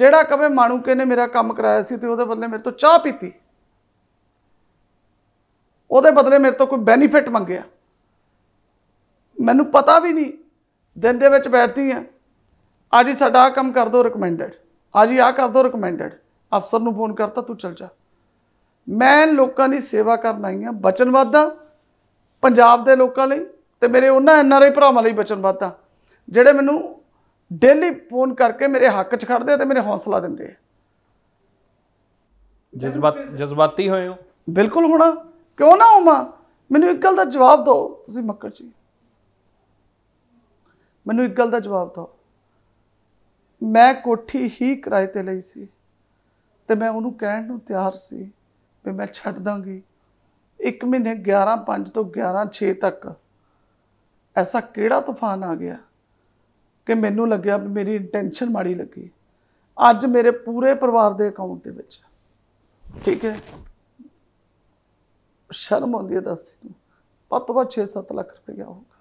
ਜਿਹੜਾ ਕਵੇ ਮਾਣੂਕੇ ਨੇ ਮੇਰਾ ਕੰਮ ਕਰਾਇਆ ਸੀ ਤੇ ਉਹਦੇ ਬਦਲੇ ਮੇਰੇ ਤੋਂ ਚਾਹ ਪੀਤੀ ਉਹਦੇ ਬਦਲੇ ਮੇਰੇ ਤੋਂ ਕੋਈ ਬੈਨੀਫਿਟ ਮੰਗਿਆ ਮੈਨੂੰ ਪਤਾ ਵੀ ਨਹੀਂ ਦਿਨ ਦੇ ਵਿੱਚ ਬੈਠਦੀ ਆ ਅੱਜ ਸਾਡਾ ਕੰਮ ਕਰ ਦਿਓ ਰეკਮੈਂਡਡ ਅੱਜ ਆ ਕਰ ਦਿਓ ਰეკਮੈਂਡਡ ਅਫਸਰ ਨੂੰ ਫੋਨ ਕਰਤਾ ਤੂੰ ਚਲ ਜਾ ਮੈਂ ਲੋਕਾਂ ਦੀ ਸੇਵਾ ਕਰਨ ਆਈ ਆ ਬਚਨਵਾਦਾ ਪੰਜਾਬ ਦੇ ਲੋਕਾਂ ਲਈ ਤੇ ਮੇਰੇ ਉਹਨਾਂ ਐਨਆਰਆਈ ਭਰਾਵਾਂ ਲਈ ਬਚਨਵਾਦਾ ਜਿਹੜੇ ਮੈਨੂੰ ਡੇਲੀ ਫੋਨ ਕਰਕੇ ਮੇਰੇ ਹੱਕ 'ਚ ਖੜਦੇ ਤੇ ਮੇਰੇ ਹੌਸਲਾ ਦਿੰਦੇ ਆ ਜਜ਼ਬਾਤ ਜਜ਼ਬਾਤੀ ਹੋਏ ਹੋ ਬਿਲਕੁਲ ਹੋਣਾ ਕਿਉਂ ਨਾ ਹੋਵਾਂ ਮੈਨੂੰ ਇੱਕ ਗੱਲ ਦਾ ਜਵਾਬ ਦਿਓ ਤੁਸੀਂ ਮੱਕੜ ਜੀ ਮੈਨੂੰ ਇੱਕ ਗੱਲ ਦਾ ਜਵਾਬ ਦਿਓ ਮੈਂ ਕੋਠੀ ਹੀ ਕਿਰਾਏ ਤੇ ਲਈ ਸੀ ਤੇ ਮੈਂ ਉਹਨੂੰ ਕਹਿਣ ਨੂੰ ਤਿਆਰ ਸੀ ਵੀ ਮੈਂ ਛੱਡ ਦਾਂਗੀ ਇੱਕ ਮਹੀਨੇ 11 5 ਤੋਂ 11 6 ਤੱਕ ਐਸਾ ਕਿਹੜਾ ਤੂਫਾਨ ਆ ਗਿਆ ਕਿ ਮੈਨੂੰ ਲੱਗਿਆ ਵੀ ਮੇਰੀ ਇੰਟੈਂਸ਼ਨ ਮਾੜੀ ਲੱਗੀ ਅੱਜ ਮੇਰੇ ਪੂਰੇ ਪਰਿਵਾਰ ਦੇ ਅਕਾਊਂਟ ਦੇ ਵਿੱਚ ਠੀਕ ਹੈ ਸ਼ਰਮ ਆਉਂਦੀ ਹੈ ਦੱਸ ਨੂੰ ਪੱਤ 6-7 ਲੱਖ ਰੁਪਏ ਗਿਆ ਹੋਊਗਾ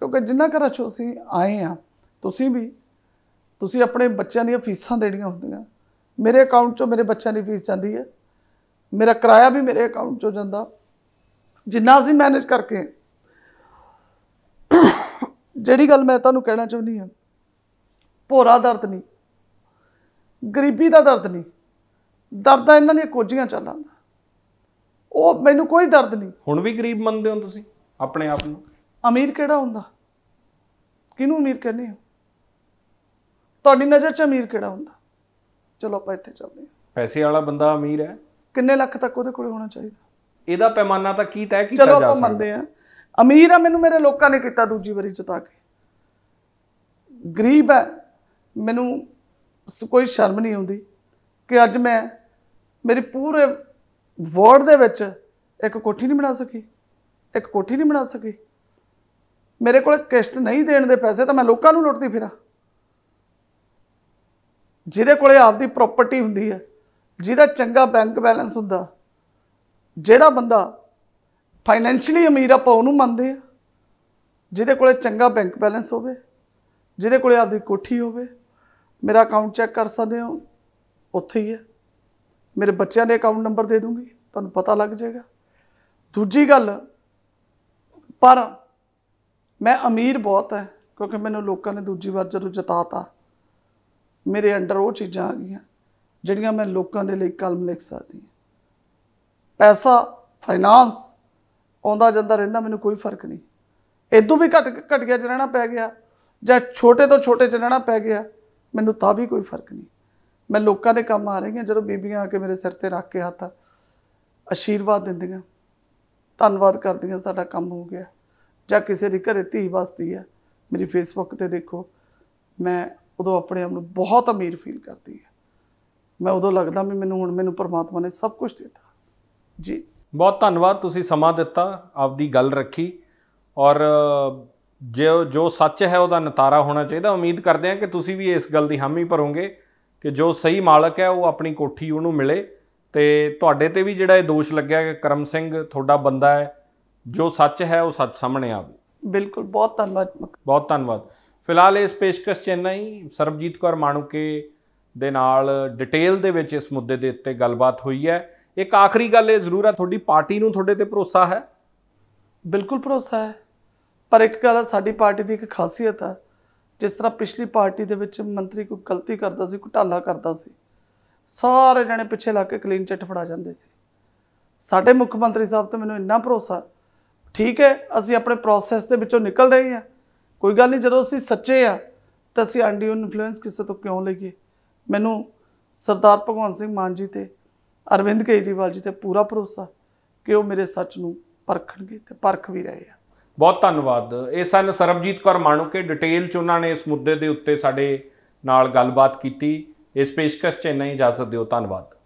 ਕਿਉਂਕਿ ਜਿੰਨਾ ਕਰ ਚੋਂ ਅਸੀਂ ਆਏ ਆ ਤੁਸੀਂ ਵੀ ਤੁਸੀਂ ਆਪਣੇ ਬੱਚਿਆਂ ਦੀਆਂ ਫੀਸਾਂ ਦੇਣੀਆਂ ਹੁੰਦੀਆਂ ਮੇਰੇ ਅਕਾਊਂਟ ਚੋਂ ਮੇਰੇ ਬੱਚਿਆਂ ਦੀ ਫੀਸ ਜਾਂਦੀ ਹੈ ਮੇਰਾ ਕਿਰਾਇਆ ਵੀ ਮੇਰੇ ਅਕਾਊਂਟ ਚੋਂ ਜਾਂਦਾ ਜਿੰਨਾ ਅਸੀਂ ਮੈਨੇਜ ਕਰਕੇ ਜਿਹੜੀ ਗੱਲ ਮੈਂ ਤੁਹਾਨੂੰ ਕਹਿਣਾ ਚਾਹੁੰਦੀ ਹਾਂ ਭੋਰਾ ਦਰਦ ਨਹੀਂ ਗਰੀਬੀ ਦਾ ਦਰਦ ਨਹੀਂ ਦਰਦ ਤਾਂ ਇਹਨਾਂ ਦੀਆਂ ਕੋਝੀਆਂ ਦਾ ਉਹ ਮੈਨੂੰ ਕੋਈ ਦਰਦ ਨਹੀਂ ਹੁਣ ਵੀ ਗਰੀਬ ਮੰਨਦੇ ਹੋ ਤੁਸੀਂ ਆਪਣੇ ਆਪ ਨੂੰ ਅਮੀਰ ਕਿਹੜਾ ਹੁੰਦਾ ਕਿਹਨੂੰ ਅਮੀਰ ਕਹਿੰਦੇ ਹੋ ਤੁਹਾਡੀ ਨਜ਼ਰ 'ਚ ਅਮੀਰ ਕਿਹੜਾ ਹੁੰਦਾ ਚਲੋ ਆਪਾਂ ਇੱਥੇ ਚੱਲਦੇ ਹਾਂ ਪੈਸੇ ਵਾਲਾ ਬੰਦਾ ਅਮੀਰ ਹੈ ਕਿੰਨੇ ਲੱਖ ਤੱਕ ਉਹਦੇ ਕੋਲ ਹੋਣਾ ਚਾਹੀਦਾ ਇਹਦਾ ਪੈਮਾਨਾ ਤਾਂ ਕੀ ਤੈਅ ਕੀਤਾ ਜਾ ਸਕਦਾ ਚਲੋ ਆਪਾਂ ਮੰਨਦੇ ਆ ਅਮੀਰ ਆ ਮੈਨੂੰ ਮੇਰੇ ਲੋਕਾਂ ਨੇ ਕੀਤਾ ਦੂਜੀ ਵਾਰੀ ਜਿਤਾ ਕੇ ਗਰੀਬ ਹੈ ਮੈਨੂੰ ਕੋਈ ਸ਼ਰਮ ਨਹੀਂ ਆਉਂਦੀ ਕਿ ਅੱਜ ਮੈਂ ਮੇਰੀ ਪੂਰੇ ਵਾਰਡ ਦੇ ਵਿੱਚ ਇੱਕ ਕੋਠੀ ਨਹੀਂ ਬਣਾ ਸਕੀ ਇੱਕ ਕੋਠੀ ਨਹੀਂ ਬਣਾ ਸਕੀ ਮੇਰੇ ਕੋਲ ਕਿਸ਼ਤ ਨਹੀਂ ਦੇਣ ਦੇ ਪੈਸੇ ਤਾਂ ਮੈਂ ਲੋਕਾਂ ਨੂੰ ਲੁੱਟਦੀ ਫਿਰਾਂ ਜਿਹਦੇ ਕੋਲੇ ਆਪਦੀ ਪ੍ਰਾਪਰਟੀ ਹੁੰਦੀ ਹੈ ਜਿਹਦਾ ਚੰਗਾ ਬੈਂਕ ਬੈਲੈਂਸ ਹੁੰਦਾ ਜਿਹੜਾ ਬੰਦਾ ਫਾਈਨੈਂਸ਼ੀਅਲੀ ਅਮੀਰ ਆਪਾਂ ਉਹਨੂੰ ਮੰਨਦੇ ਆ ਜਿਹਦੇ ਕੋਲੇ ਚੰਗਾ ਬੈਂਕ ਬੈਲੈਂਸ ਹੋਵੇ ਜਿਹਦੇ ਕੋਲੇ ਆਪਦੀ ਕੋਠੀ ਹੋਵੇ ਮੇਰਾ ਅਕਾਊਂਟ ਚੈੱਕ ਕਰ ਸਕਦੇ ਹੋ ਉੱਥੇ ਹੀ ਹੈ ਮੇਰੇ ਬੱਚਿਆਂ ਦੇ ਅਕਾਊਂਟ ਨੰਬਰ ਦੇ ਦੂੰਗੀ ਤੁਹਾਨੂੰ ਪਤਾ ਲੱਗ ਜਾਏਗਾ ਦੂਜੀ ਗੱਲ ਪਰ ਮੈਂ ਅਮੀਰ ਬਹੁਤ ਹੈ ਕਿਉਂਕਿ ਮੈਨੂੰ ਲੋਕਾਂ ਨੇ ਦੂਜੀ ਵਾਰ ਜਦੋਂ ਜਿਤਾਤਾ ਮੇਰੇ ਅੰਡਰ ਉਹ ਚੀਜ਼ਾਂ ਆ ਗਈਆਂ ਜਿਹੜੀਆਂ ਮੈਂ ਲੋਕਾਂ ਦੇ ਲਈ ਕਲਮ ਲਿਖ ਸਕਦੀ ਹਾਂ ਪੈਸਾ ਫਾਈਨਾਂਸ ਆਉਂਦਾ ਜਾਂਦਾ ਰਹਿੰਦਾ ਮੈਨੂੰ ਕੋਈ ਫਰਕ ਨਹੀਂ ਇਦੋਂ ਵੀ ਘਟ ਘਟ ਗਿਆ ਰਹਿਣਾ ਪੈ ਗਿਆ ਜਾਂ ਛੋਟੇ ਤੋਂ ਛੋਟੇ ਰਹਿਣਾ ਪੈ ਗਿਆ ਮੈਨੂੰ ਤਾਂ ਵੀ ਕੋਈ ਫਰਕ ਨਹੀਂ ਮੈਂ ਲੋਕਾਂ ਦੇ ਕੰਮ ਆ ਰਹੀ ਹਾਂ ਜਦੋਂ ਬੀਬੀਆਂ ਆ ਕੇ ਮੇਰੇ ਸਿਰ ਤੇ ਰੱਖ ਕੇ ਹੱਥ ਅਸ਼ੀਰਵਾਦ ਦਿੰਦੀਆਂ ਧੰਨਵਾਦ ਕਰਦੀਆਂ ਸਾਡਾ ਕੰਮ ਹੋ ਗਿਆ ਜਾਂ ਕਿਸੇ ਦੀ ਘਰੇ ਧੀ ਵਸਦੀ ਹੈ ਮੇਰੀ ਫੇਸਬੁੱਕ ਤੇ ਦੇਖੋ ਮੈਂ ਉਦੋਂ ਆਪਣੇ ਆਪ ਨੂੰ ਬਹੁਤ ਅਮੀਰ ਫੀਲ ਕਰਦੀ ਹਾਂ ਮੈਂ ਉਦੋਂ ਲੱਗਦਾ ਵੀ ਮੈਨੂੰ ਹੁਣ ਮੈਨੂੰ ਪਰਮਾਤਮਾ ਨੇ ਸਭ ਕੁਝ ਦਿੱਤਾ ਜੀ ਬਹੁਤ ਧੰਨਵਾਦ ਤੁਸੀਂ ਸਮਾਂ ਦਿੱਤਾ ਆਪਦੀ ਗੱਲ ਰੱਖੀ ਔਰ ਜੋ ਜੋ ਸੱਚ ਹੈ ਉਹਦਾ ਨਤਾਰਾ ਹੋਣਾ ਚਾਹੀਦਾ ਉਮੀਦ ਕਰਦੇ ਹਾਂ ਕਿ ਤੁਸੀਂ ਵੀ ਇਸ ਗੱਲ ਦੀ ਹਾਮੀ ਭਰੋਗੇ ਕਿ ਜੋ ਸਹੀ ਮਾਲਕ ਹੈ ਉਹ ਆਪਣੀ ਕੋਠੀ ਉਹਨੂੰ ਮਿਲੇ ਤੇ ਤੁਹਾਡੇ ਤੇ ਵੀ ਜਿਹੜਾ ਇਹ ਦੋਸ਼ ਲੱਗਿਆ ਕਿ ਕਰਮ ਸਿੰਘ ਤੁਹਾਡਾ ਬੰਦਾ ਹੈ ਜੋ ਸੱਚ ਹੈ ਉਹ ਸੱਚ ਸਾਹਮਣੇ ਆਵੇ ਬਿਲਕੁਲ ਬਹੁਤ ਧੰਨਵਾਦ ਬਹੁਤ ਧੰਨਵਾਦ ਫਿਲਹਾਲ ਇਸ ਪੇਸ਼ਕਸ਼ ਚੇਨਈ ਸਰਬਜੀਤ ਕੌਰ ਮਾਣੂਕੇ ਦੇ ਨਾਲ ਡਿਟੇਲ ਦੇ ਵਿੱਚ ਇਸ ਮੁੱਦੇ ਦੇ ਉੱਤੇ ਗੱਲਬਾਤ ਹੋਈ ਹੈ ਇੱਕ ਆਖਰੀ ਗੱਲ ਇਹ ਜ਼ਰੂਰ ਹੈ ਤੁਹਾਡੀ ਪਾਰਟੀ ਨੂੰ ਤੁਹਾਡੇ ਤੇ ਭਰੋਸਾ ਹੈ ਬਿਲਕੁਲ ਭਰੋਸਾ ਹੈ ਪਰ ਇੱਕ ਗੱਲ ਸਾਡੀ ਪਾਰਟੀ ਦੀ ਇੱਕ ਖਾਸੀਅਤ ਹੈ ਜਿਸ ਤਰ੍ਹਾਂ ਪਿਛਲੀ ਪਾਰਟੀ ਦੇ ਵਿੱਚ ਮੰਤਰੀ ਕੋਈ ਗਲਤੀ ਕਰਦਾ ਸੀ ਘੁਟਾਲਾ ਕਰਦਾ ਸੀ ਸਾਰੇ ਜਣੇ ਪਿੱਛੇ ਲੱਗ ਕੇ ਕਲੀਨ ਚਿੱਟ ਫੜਾ ਜਾਂਦੇ ਸੀ ਸਾਡੇ ਮੁੱਖ ਮੰਤਰੀ ਸਾਹਿਬ ਤੇ ਮੈਨੂੰ ਇੰਨਾ ਭਰੋਸਾ ਠੀਕ ਹੈ ਅਸੀਂ ਆਪਣੇ ਪ੍ਰੋਸੈਸ ਦੇ ਵਿੱਚੋਂ ਨਿਕਲ ਰਹੇ ਹਾਂ ਕੋਈ ਗੱਲ ਨਹੀਂ ਜਦੋਂ ਅਸੀਂ ਸੱਚੇ ਆ ਤਾਂ ਅਸੀਂ ਅਨਡਿਊ ਇਨਫਲੂਐਂਸ ਕਿਸੇ ਤੋਂ ਕਿਉਂ ਲਈਏ ਮੈਨੂੰ ਸਰਦਾਰ ਭਗਵੰਤ ਸਿੰਘ ਮਾਨ ਜੀ ਤੇ ਅਰਵਿੰਦ ਕੇਜਰੀਵਾਲ ਜੀ ਤੇ ਪੂਰਾ ਭਰੋਸਾ ਕਿ ਉਹ ਮੇਰੇ ਸੱਚ ਨੂੰ ਪਰਖਣਗੇ ਤੇ ਪਰਖ ਵੀ ਰਹੇ ਆ ਬਹੁਤ ਧੰਨਵਾਦ ਇਹ ਸਨ ਸਰਬਜੀਤ ਕੌਰ ਮਾਣੂਕੇ ਡਿਟੇਲ ਚ ਉਹਨਾਂ ਨੇ ਇਸ ਮੁੱਦੇ ਦੇ ਉੱਤੇ ਸਾਡੇ ਨਾਲ ਗੱਲਬਾਤ ਕੀਤੀ ਇਸ ਪੇਸ਼ਕਸ਼ ਚ ਇੰਨਾ ਹੀ ਇਜਾਜ਼ਤ ਦਿਓ ਧੰਨਵਾਦ